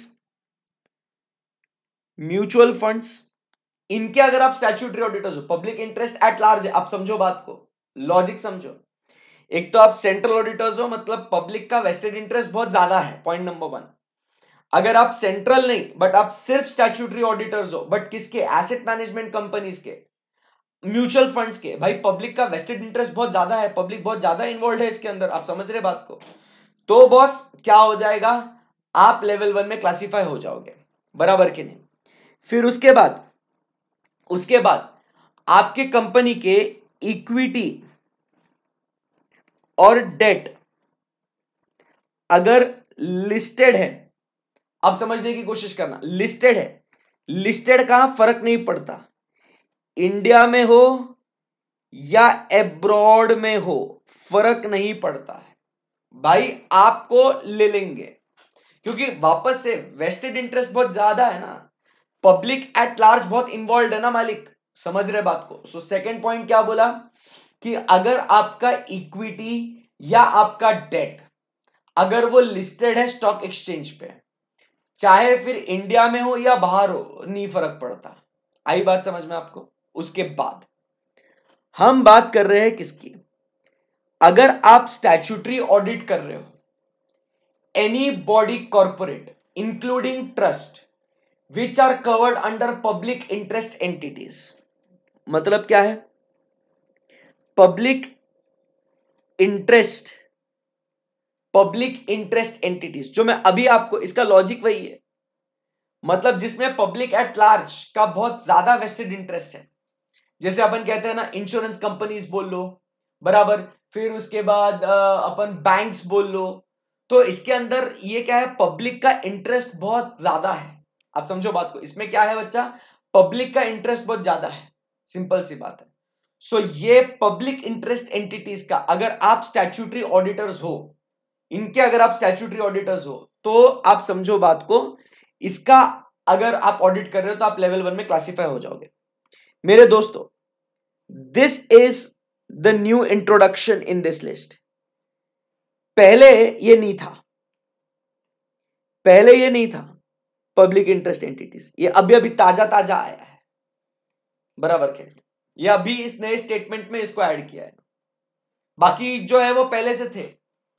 mutual funds इनके अगर आप स्टैच्यूटरी ऑडिटर्स हो पब्लिक इंटरेस्ट एट लार्ज आप समझो बात को लॉजिक समझो एक तो आप सेंट्रल ऑडिटर्स हो मतलब पब्लिक का वेस्टेड इंटरेस्ट बहुत ज्यादा है पॉइंट नंबर वन अगर आप सेंट्रल नहीं बट आप सिर्फ स्टैच्यूटरी ऑडिटर्स हो बट किसके एसेट मैनेजमेंट कंपनीज के म्यूचुअल फंड्स के भाई पब्लिक का वेस्टेड इंटरेस्ट बहुत ज्यादा है पब्लिक बहुत ज्यादा इन्वॉल्व है इसके अंदर आप समझ रहे बात को तो बॉस क्या हो जाएगा आप लेवल वन में क्लासिफाई हो जाओगे बराबर के नहीं फिर उसके बाद उसके बाद आपके कंपनी के इक्विटी और डेट अगर लिस्टेड है अब समझने की कोशिश करना लिस्टेड है लिस्टेड का फर्क नहीं पड़ता इंडिया में हो या एब्रॉड में हो फर्क नहीं पड़ता भाई आपको ले लेंगे क्योंकि वापस से वेस्टेड इंटरेस्ट बहुत ज्यादा है ना पब्लिक एट लार्ज बहुत इन्वॉल्व है ना मालिक समझ रहे बात को सो सेकेंड पॉइंट क्या बोला कि अगर आपका इक्विटी या आपका डेट अगर वो लिस्टेड है स्टॉक एक्सचेंज पे चाहे फिर इंडिया में हो या बाहर हो नहीं फर्क पड़ता आई बात समझ में आपको उसके बाद हम बात कर रहे हैं किसकी अगर आप स्टैचूटरी ऑडिट कर रहे हो any body corporate including trust which are covered under public interest entities मतलब क्या है public interest public interest entities जो मैं अभी आपको इसका लॉजिक वही है मतलब जिसमें पब्लिक एट लार्ज का बहुत ज्यादा वेस्टेड इंटरेस्ट है जैसे अपन कहते हैं ना इंश्योरेंस कंपनीज बोल लो बराबर फिर उसके बाद अपन बैंक्स बोल लो तो इसके अंदर ये क्या है पब्लिक का इंटरेस्ट बहुत ज्यादा है आप समझो बात को इसमें क्या है बच्चा पब्लिक का इंटरेस्ट बहुत ज्यादा है सिंपल सी बात है सो so, ये पब्लिक इंटरेस्ट एंटिटीज का अगर आप स्टैच्यूटरी ऑडिटर्स हो इनके अगर आप स्टैच्यूटरी ऑडिटर्स हो तो आप समझो बात को इसका अगर आप ऑडिट कर रहे हो तो आप लेवल वन में क्लासीफाई हो जाओगे मेरे दोस्तों this is the new introduction in this list पहले ये नहीं था पहले ये नहीं था पब्लिक इंटरेस्ट एंटिटीज ये अभी अभी ताजा ताजा आया है बराबर खेल ये अभी इस नए स्टेटमेंट में इसको ऐड किया है बाकी जो है वो पहले से थे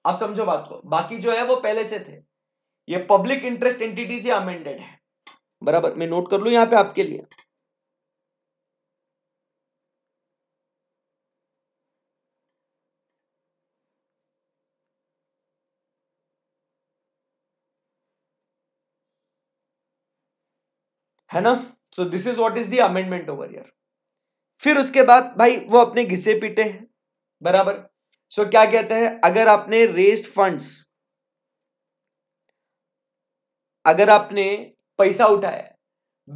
आप समझो बात को बाकी जो है वो पहले से थे ये पब्लिक इंटरेस्ट एंटिटीज ये अमेंडेड है बराबर मैं नोट कर लू यहां पे आपके लिए है ना so this is what is the amendment over year फिर उसके बाद भाई वो अपने घिसे पीटे हैं बराबर सो so, क्या कहते हैं अगर आपने रेस्ट फंड्स अगर आपने पैसा उठाया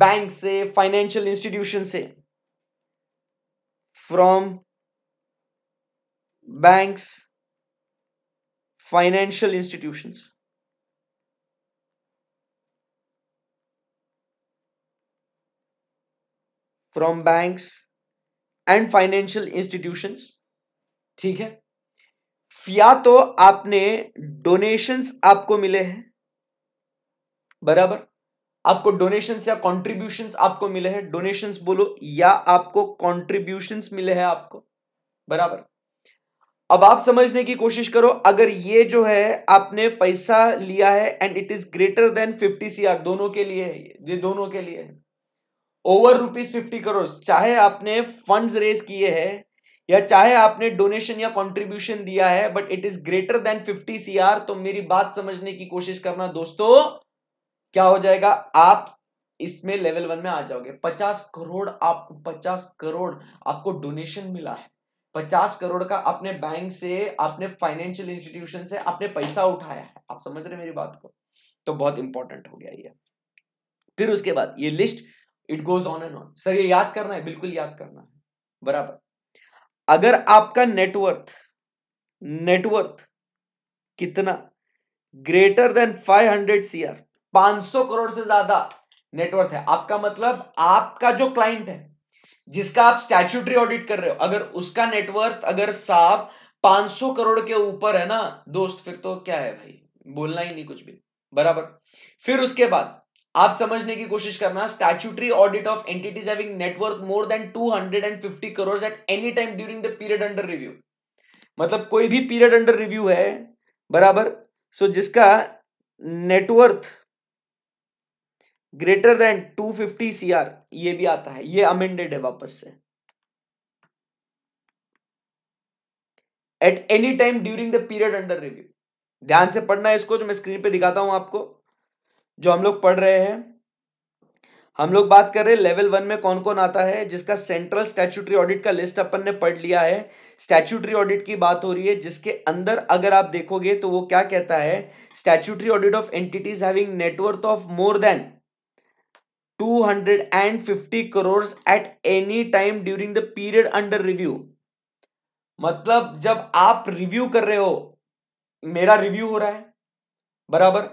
बैंक से फाइनेंशियल इंस्टीट्यूशन से from banks financial institutions from banks and financial institution ठीक है या तो आपने डोनेशंस आपको मिले हैं बराबर आपको डोनेशंस या कॉन्ट्रीब्यूशंस आपको मिले हैं डोनेशंस बोलो या आपको कॉन्ट्रीब्यूशंस मिले हैं आपको बराबर अब आप समझने की कोशिश करो अगर ये जो है आपने पैसा लिया है and it is greater than fifty C R दोनों के लिए है ये दोनों के लिए है ओवर रुपीज फिफ्टी करोड़ चाहे आपने फंड्स रेज किए हैं या चाहे आपने डोनेशन या कंट्रीब्यूशन दिया है but it is greater than 50 CR तो मेरी बात समझने की कोशिश करना दोस्तों क्या हो जाएगा आप इसमें लेवल वन में आ जाओगे पचास करोड़ आप पचास करोड़ आपको डोनेशन मिला है पचास करोड़ का अपने बैंक से अपने फाइनेंशियल इंस्टीट्यूशन से आपने पैसा उठाया है आप समझ रहे मेरी बात को तो बहुत इंपॉर्टेंट हो गया ये फिर उसके बाद ये list it goes on and on sir ये याद करना है बिल्कुल याद करना है बराबर अगर आपका नेटवर्थ नेटवर्थ कितना greater than 500 hundred C 500 crore से ज्यादा नेटवर्थ है आपका मतलब आपका जो क्लाइंट है जिसका आप स्टैच्यूटरी ऑडिट कर रहे हो अगर उसका नेटवर्थ अगर साहब 500 करोड़ के ऊपर है ना दोस्त फिर तो क्या है भाई बोलना ही नहीं कुछ भी बराबर फिर उसके बाद आप समझने की कोशिश करना statutory audit of entities having net worth more than 250 crore at any time during the period under review मतलब कोई भी पीरियड अंडर रिव्यू है बराबर सो so जिसका net worth greater than 250 fifty CR ये भी आता है ये अमेंडेड है वापस से at any time during the period under review ध्यान से पढ़ना है इसको जो मैं स्क्रीन पे दिखाता हूं आपको जो हम लोग पढ़ रहे हैं हम लोग बात कर रहे हैं लेवल वन में कौन कौन आता है जिसका सेंट्रल स्टैट्यूटरी ऑडिट का लिस्ट अपन ने पढ़ लिया है स्टैट्यूटरी ऑडिट की बात हो रही है जिसके अंदर अगर आप देखोगे तो वो क्या कहता है statutory audit of entities having net worth of more than 250 crore at any time during the period under review मतलब जब आप रिव्यू कर रहे हो मेरा रिव्यू हो रहा है बराबर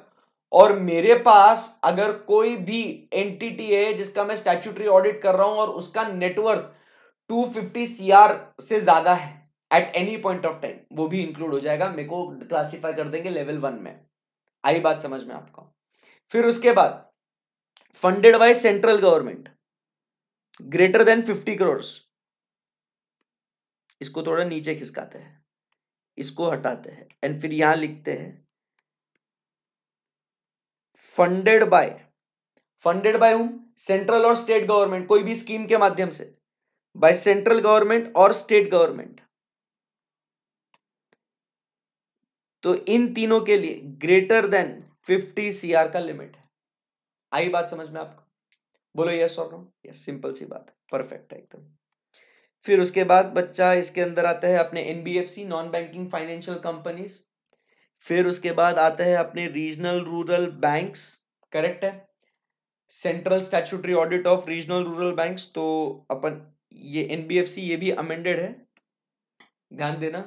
और मेरे पास अगर कोई भी एंटिटी है जिसका मैं स्टैचूटरी ऑडिट कर रहा हूं और उसका नेटवर्थ 250 सीआर से ज्यादा है at any point of time वो भी इंक्लूड हो जाएगा मेरे को क्लासीफाई कर देंगे लेवल वन में आई बात समझ में आपका फिर उसके बाद funded by central government greater than fifty crore इसको थोड़ा नीचे खिसकाते हैं इसको हटाते हैं एंड फिर यहां लिखते हैं फंडेड बाय फंडेड बाय हूं सेंट्रल और स्टेट गवर्नमेंट कोई भी स्कीम के माध्यम से बाय सेंट्रल गवर्नमेंट और स्टेट गवर्नमेंट तो इन तीनों के लिए ग्रेटर देन 50 सीआर का लिमिट है आई बात समझ में आपको बोलो यस और नो यस सिंपल सी बात परफेक्ट है एकदम फिर उसके बाद बच्चा इसके अंदर आता है अपने NBFC non banking financial companies फिर उसके बाद आता है अपने रीजनल रूरल बैंक्स करेक्ट है central statutory audit of regional rural banks तो अपन ये एनबीएफसी ये भी अमेंडेड है ध्यान देना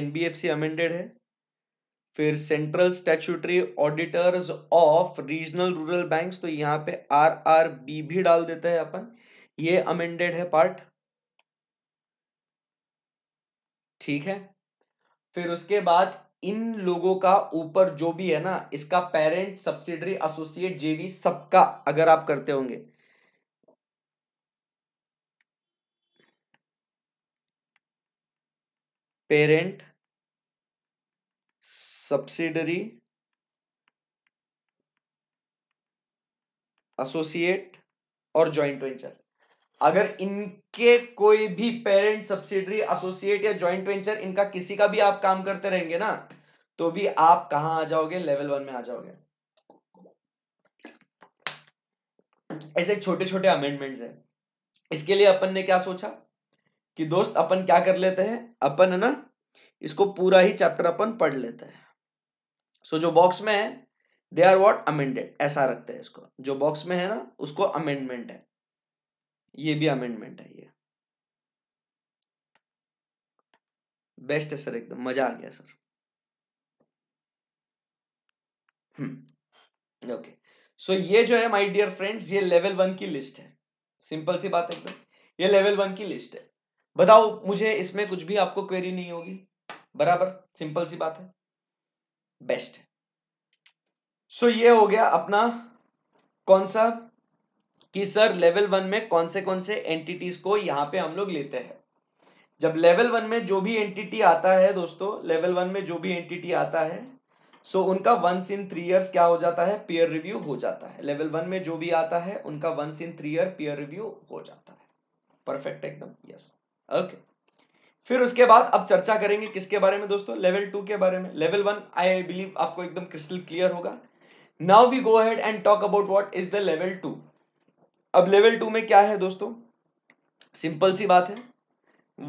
एनबीएफसी अमेंडेड है फिर central statutory auditors of regional rural banks तो यहाँ पे आर आर बी भी डाल देता है अपन ये अमेंडेड है पार्ट ठीक है फिर उसके बाद इन लोगों का ऊपर जो भी है ना इसका पेरेंट सब्सिडरी एसोसिएट जेवी सबका अगर आप करते होंगे पेरेंट सब्सिडरी एसोसिएट और जॉइंट वेंचर अगर इनके कोई भी पेरेंट सब्सिडरी एसोसिएट या ज्वाइंट वेंचर इनका किसी का भी आप काम करते रहेंगे ना तो भी आप कहा आ जाओगे लेवल वन में आ जाओगे ऐसे छोटे छोटे अमेंडमेंट्स हैं इसके लिए अपन ने क्या सोचा कि दोस्त अपन क्या कर लेते हैं अपन है ना इसको पूरा ही चैप्टर अपन पढ़ लेते हैं सो so, जो बॉक्स में है दे आर वॉट अमेंडेड ऐसा रखते हैं इसको जो बॉक्स में है ना उसको अमेंडमेंट है ये भी अमेंडमेंट है ये बेस्ट है सर एकदम मजा आ गया सर हम्म ओके सो ये जो है माय डियर फ्रेंड्स ये लेवल वन की लिस्ट है सिंपल सी बात है एकदम ये लेवल वन की लिस्ट है बताओ मुझे इसमें कुछ भी आपको क्वेरी नहीं होगी बराबर सिंपल सी बात है बेस्ट है सो so, ये हो गया अपना कौन सा कि सर लेवल वन में कौन से कौन से एंटिटीज को यहाँ पे हम लोग लेते हैं जब लेवल वन में जो भी एंटिटी आता है दोस्तों लेवल वन में जो भी एंटिटी आता है सो so उनका वंस इन थ्री ईयर्स क्या हो जाता है पीयर रिव्यू हो जाता है लेवल वन में जो भी आता है उनका once in three year peer review हो जाता है परफेक्ट एकदम यस ओके फिर उसके बाद अब चर्चा करेंगे किसके बारे में दोस्तों लेवल टू के बारे में लेवल वन आई बिलीव आपको एकदम क्रिस्टल क्लियर होगा now we go head and talk about what is the level two अब लेवल टू में क्या है दोस्तों सिंपल सी बात है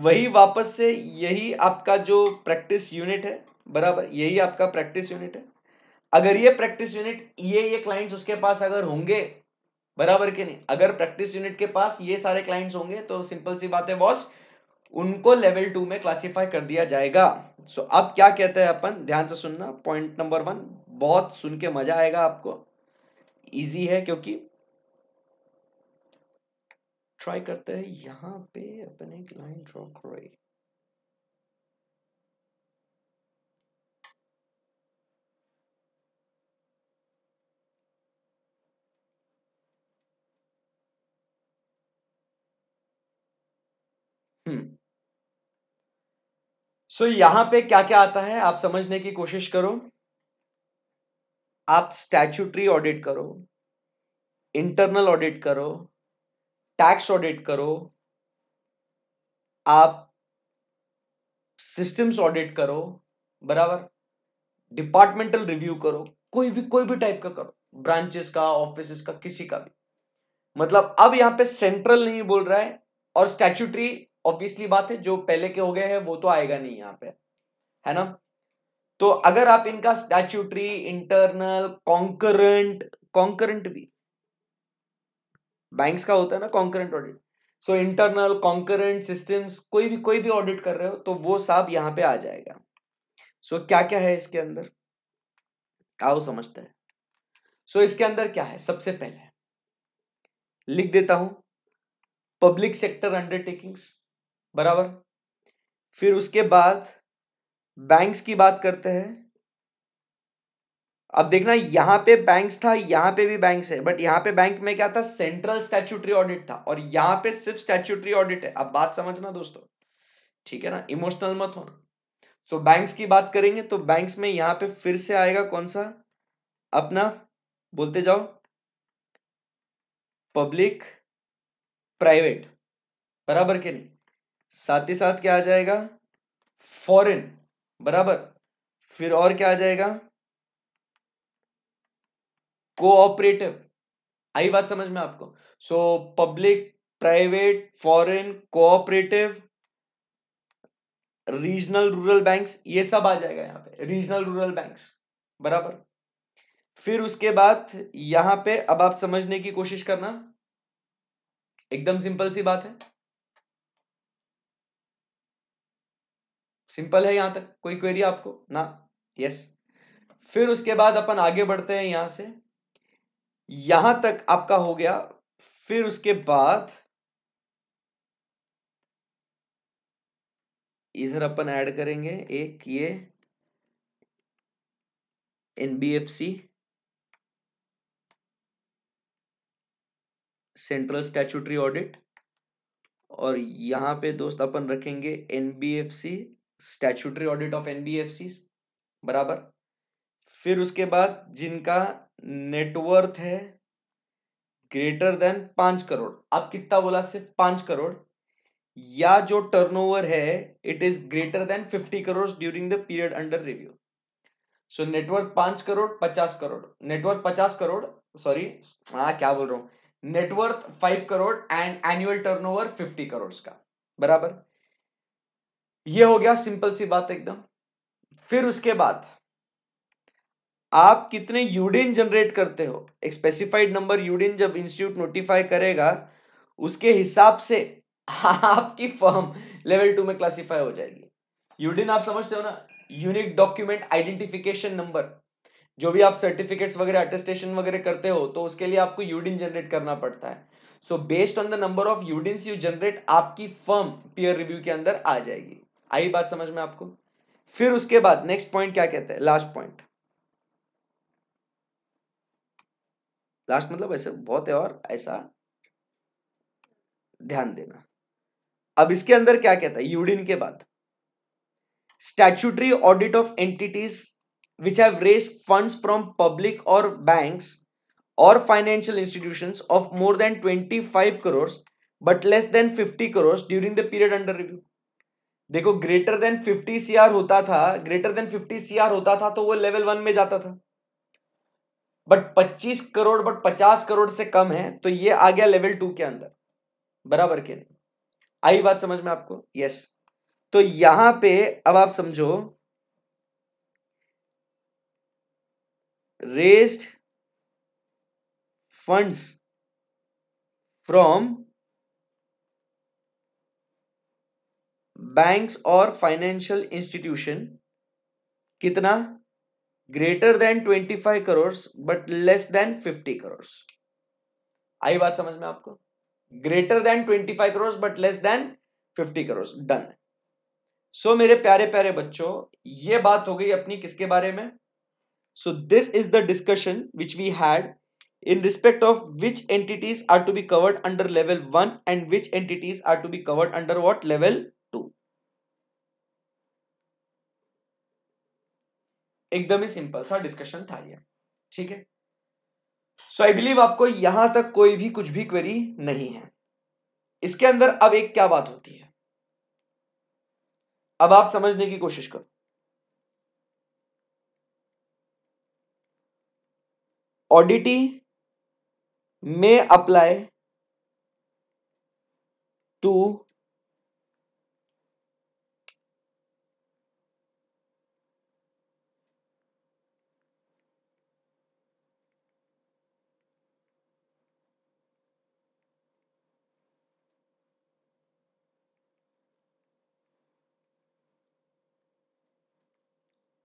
वही वापस से यही आपका जो प्रैक्टिस यूनिट है बराबर यही आपका प्रैक्टिस यूनिट है अगर ये प्रैक्टिस यूनिट ये ये क्लाइंट्स उसके पास अगर होंगे बराबर के नहीं अगर प्रैक्टिस यूनिट के पास ये सारे क्लाइंट्स होंगे तो सिंपल सी बात है बॉस उनको लेवल टू में क्लासिफाई कर दिया जाएगा सो so, अब क्या कहते हैं अपन ध्यान से सुनना पॉइंट नंबर वन बहुत सुन के मजा आएगा आपको ईजी है क्योंकि ट्राई करते हैं यहाँ पे अपन एक लाइन ड्रॉ करें सो हम्म। so, यहां पे क्या क्या आता है आप समझने की कोशिश करो आप स्टैच्यूटरी ऑडिट करो इंटरनल ऑडिट करो टैक्स ऑडिट करो आप सिस्टम्स ऑडिट करो बराबर डिपार्टमेंटल रिव्यू करो कोई भी कोई भी टाइप का करो ब्रांचेस का ऑफिस का किसी का भी मतलब अब यहाँ पे सेंट्रल नहीं बोल रहा है और स्टैचूटरी ऑब्वियसली बात है जो पहले के हो गए हैं वो तो आएगा नहीं यहाँ पे है ना तो अगर आप इनका स्टैचूटरी इंटरनल कॉन्करेंट कॉन्करेंट भी बैंक्स का होता है ना concurrent audit so internal concurrent systems कोई भी कोई भी ऑडिट कर रहे हो तो वो सब यहाँ पे आ जाएगा सो so, क्या क्या है इसके अंदर क्या वो समझते हैं सो so, इसके अंदर क्या है सबसे पहले लिख देता हूं पब्लिक सेक्टर अंडरटेकिंग्स बराबर फिर उसके बाद बैंक्स की बात करते हैं अब देखना यहां पे बैंक्स था यहां पे भी बैंक्स है बट यहां पे बैंक में क्या था सेंट्रल स्टैच्यूटरी ऑडिट था और यहां पे सिर्फ स्टैच्यूटरी ऑडिट है अब बात समझना दोस्तों ठीक है ना इमोशनल मत होना तो बैंक्स की बात करेंगे तो बैंक्स में यहां पे फिर से आएगा कौन सा अपना बोलते जाओ पब्लिक प्राइवेट बराबर के नहीं साथ ही साथ क्या आ जाएगा फॉरेन बराबर फिर और क्या आ जाएगा कोऑपरेटिव आई बात समझ में आपको so public private foreign cooperative regional rural banks ये सब आ जाएगा यहाँ पे रीजनल रूरल बैंक्स बराबर फिर उसके बाद यहां पे अब आप समझने की कोशिश करना एकदम सिंपल सी बात है सिंपल है यहां तक कोई क्वेरी आपको ना यस फिर उसके बाद अपन आगे बढ़ते हैं यहां से यहां तक आपका हो गया फिर उसके बाद इधर अपन ऐड करेंगे एक ये एनबीएफसी सेंट्रल स्टैचूटरी ऑडिट और यहां पे दोस्त अपन रखेंगे NBFC statutory audit of NBFC बराबर फिर उसके बाद जिनका नेटवर्थ है ग्रेटर देन पांच करोड़ आप कितना बोला सिर्फ पांच करोड़ या जो टर्नओवर है it is greater than fifty crore during the period under review so net worth पांच करोड़ पचास करोड़ नेटवर्थ पचास करोड़ सॉरी हाँ क्या बोल रहा हूं net worth five crore and annual turnover fifty crore का बराबर ये हो गया सिंपल सी बात एकदम फिर उसके बाद आप कितने यूडिन जनरेट करते हो एक स्पेसिफाइड नंबर यूडिन जब इंस्टीट्यूट नोटिफाई करेगा उसके हिसाब से आपकी फर्म लेवल टू में क्लासिफाई हो जाएगी यूडिन आप समझते हो ना यूनिक डॉक्यूमेंट आइडेंटिफिकेशन नंबर जो भी आप सर्टिफिकेट्स वगैरह अटेस्टेशन वगैरह करते हो तो उसके लिए आपको यूडिन जनरेट करना पड़ता है so based on the number of UDIN you generate आपकी फर्म पियर रिव्यू के अंदर आ जाएगी आई बात समझ में आपको फिर उसके बाद नेक्स्ट पॉइंट क्या कहते हैं लास्ट पॉइंट लास्ट मतलब ऐसे बहुत है और ऐसा ध्यान देना अब इसके अंदर क्या कहता है यूडिन के बाद statutory audit of entities which have raised funds from public और बैंक्स और financial institutions of more than 25 crore but less than fifty crores during the period under review देखो ग्रेटर देन 50 सीआर होता था ग्रेटर देन 50 सीआर होता था तो वो level one में जाता था बट 25 करोड़ बट 50 करोड़ से कम है तो ये आ गया लेवल टू के अंदर बराबर के नहीं आई बात समझ में आपको यस तो यहां पे अब आप समझो रेस्ड फंड्स फ्रॉम बैंक्स और फाइनेंशियल इंस्टीट्यूशन कितना greater than 25 crores but less than 50 crores आई बात समझ में आपको greater than 25 crores but less than 50 crores done so मेरे प्यारे प्यारे बच्चों ये बात हो गई अपनी किसके बारे में so this is the discussion which we had in respect of which entities are to be covered under level one and which entities are to be covered under what level एकदम ही सिंपल सा discussion था ये ठीक है सो आई believe आपको यहां तक कोई भी कुछ भी क्वेरी नहीं है इसके अंदर अब एक क्या बात होती है अब आप समझने की कोशिश करो ऑडिटी में अप्लाई टू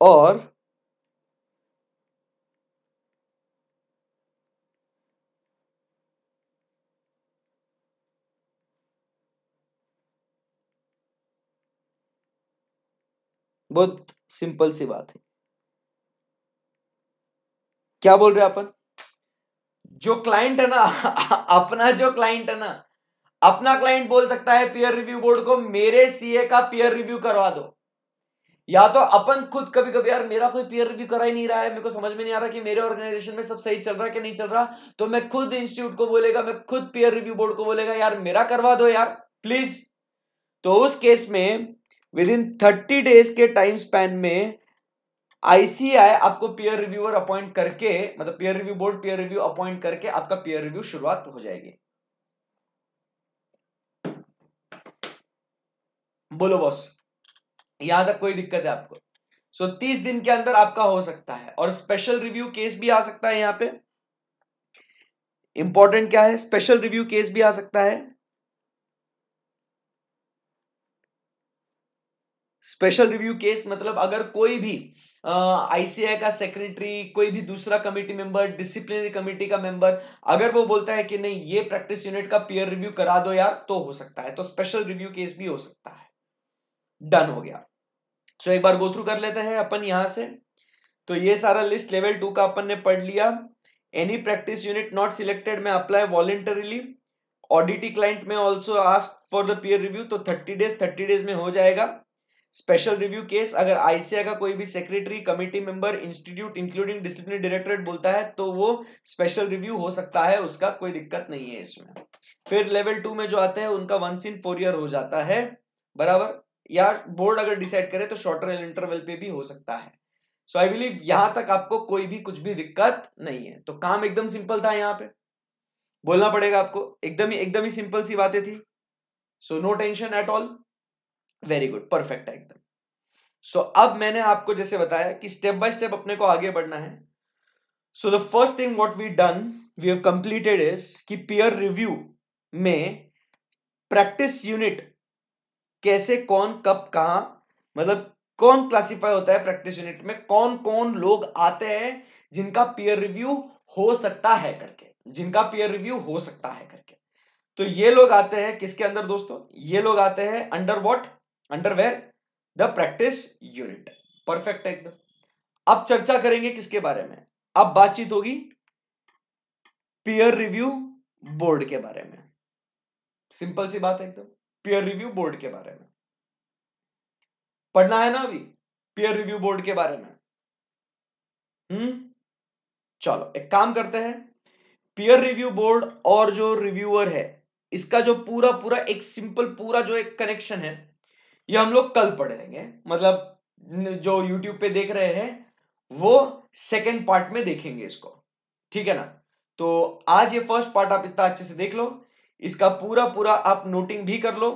और बहुत सिंपल सी बात है क्या बोल रहे अपन जो क्लाइंट *laughs* है ना अपना जो क्लाइंट है ना अपना क्लाइंट बोल सकता है पीयर रिव्यू बोर्ड को मेरे सीए का पीयर रिव्यू करवा दो या तो अपन खुद कभी कभी यार मेरा कोई पीयर रिव्यू करा ही नहीं रहा है मेरे को समझ में नहीं आ रहा कि मेरे ऑर्गेनाइजेशन में सब सही चल रहा है कि नहीं चल रहा तो मैं खुद इंस्टीट्यूट को बोलेगा मैं खुद पीयर रिव्यू बोर्ड को बोलेगा यार मेरा करवा दो यार प्लीज तो उस केस में विद इन थर्टी डेज के टाइम स्पैन में आईसीआई आपको पीयर रिव्यूअर अपॉइंट करके मतलब peer review board peer review appoint करके आपका पीयर रिव्यू शुरुआत हो जाएगी बोलो बॉस यहां तक कोई दिक्कत है आपको सो so, दिन के अंदर आपका हो सकता है और स्पेशल रिव्यू केस भी आ सकता है यहां पे इंपॉर्टेंट क्या है स्पेशल रिव्यू केस भी आ सकता है स्पेशल रिव्यू केस मतलब अगर कोई भी आईसीआई का सेक्रेटरी कोई भी दूसरा कमेटी मेंबर डिसिप्लिनरी कमेटी का मेंबर अगर वो बोलता है कि नहीं ये प्रैक्टिस यूनिट का पीयर रिव्यू करा दो यार तो हो सकता है तो स्पेशल रिव्यू केस भी हो सकता है डन हो गया सो so, एक बार गो थ्रू कर लेते हैं अपन यहां से तो ये सारा लिस्ट लेवल टू का अपन ने पढ़ लिया any practice unit not selected में अप्लाई वॉलेंटरीली ऑडिटी क्लाइंट में also ask for the peer review तो थर्टी डेज थर्टी डेज में हो जाएगा स्पेशल रिव्यू केस अगर आईसीआई का कोई भी secretary committee member institute including disciplinary directorate बोलता है तो वो स्पेशल रिव्यू हो सकता है उसका कोई दिक्कत नहीं है इसमें फिर लेवल टू में जो आते हैं उनका वन इन फोर ईयर हो जाता है बराबर या बोर्ड अगर डिसाइड करे तो शॉर्टर इंटरवल पे भी हो सकता है सो आई बिलीव यहां तक आपको कोई भी कुछ भी दिक्कत नहीं है तो काम एकदम सिंपल था यहाँ पे बोलना पड़ेगा आपको एकदम ही एकदम ही सिंपल सी बातें थी so no tension at all very good perfect है एकदम सो so, अब मैंने आपको जैसे बताया कि स्टेप बाय स्टेप अपने को आगे बढ़ना है so the first thing what we done we have completed is कि पीयर रिव्यू में प्रैक्टिस यूनिट कैसे कौन कब कहा मतलब कौन क्लासिफाई होता है प्रैक्टिस यूनिट में कौन कौन लोग आते हैं जिनका पीयर रिव्यू हो सकता है करके जिनका पीयर रिव्यू हो सकता है करके तो ये लोग आते हैं किसके अंदर दोस्तों ये लोग आते हैं under what under where the practice unit perfect एकदम अब चर्चा करेंगे किसके बारे में अब बातचीत होगी पीयर रिव्यू बोर्ड के बारे में सिंपल सी बात है एकदम पीयर रिव्यू बोर्ड के बारे में पढ़ना है ना अभी पीयर रिव्यू बोर्ड के बारे में हम्म चलो एक काम करते हैं पीयर रिव्यू बोर्ड और जो रिव्यूअर है इसका जो पूरा पूरा एक सिंपल पूरा जो एक कनेक्शन है ये हम लोग कल पढ़ेंगे मतलब जो यूट्यूब पे देख रहे हैं वो सेकेंड पार्ट में देखेंगे इसको ठीक है ना तो आज ये फर्स्ट पार्ट आप इतना अच्छे से देख लो इसका पूरा पूरा आप नोटिंग भी कर लो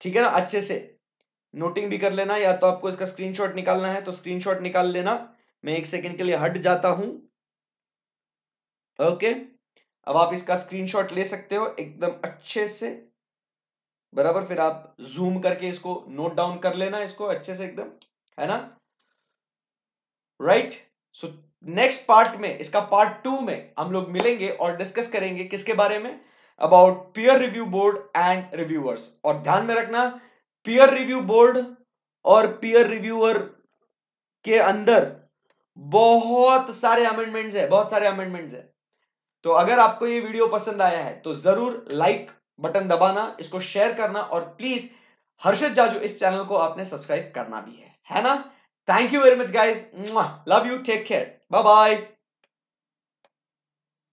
ठीक है ना अच्छे से नोटिंग भी कर लेना या तो आपको इसका स्क्रीनशॉट निकालना है तो स्क्रीनशॉट निकाल लेना मैं एक सेकंड के लिए हट जाता हूं ओके अब आप इसका स्क्रीनशॉट ले सकते हो एकदम अच्छे से बराबर फिर आप जूम करके इसको नोट डाउन कर लेना इसको अच्छे से एकदम है ना राइट सो नेक्स्ट पार्ट में इसका पार्ट टू में हम लोग मिलेंगे और डिस्कस करेंगे किसके बारे में about peer review board and reviewers और ध्यान में रखना पियर रिव्यू बोर्ड और पियर रिव्यूअर के अंदर बहुत सारे अमेंडमेंट्स है बहुत सारे अमेंडमेंट्स है तो अगर आपको ये वीडियो पसंद आया है तो जरूर लाइक बटन दबाना इसको शेयर करना और प्लीज हर्षद जाजू इस चैनल को आपने सब्सक्राइब करना भी है है ना thank you very much guys love you take care bye bye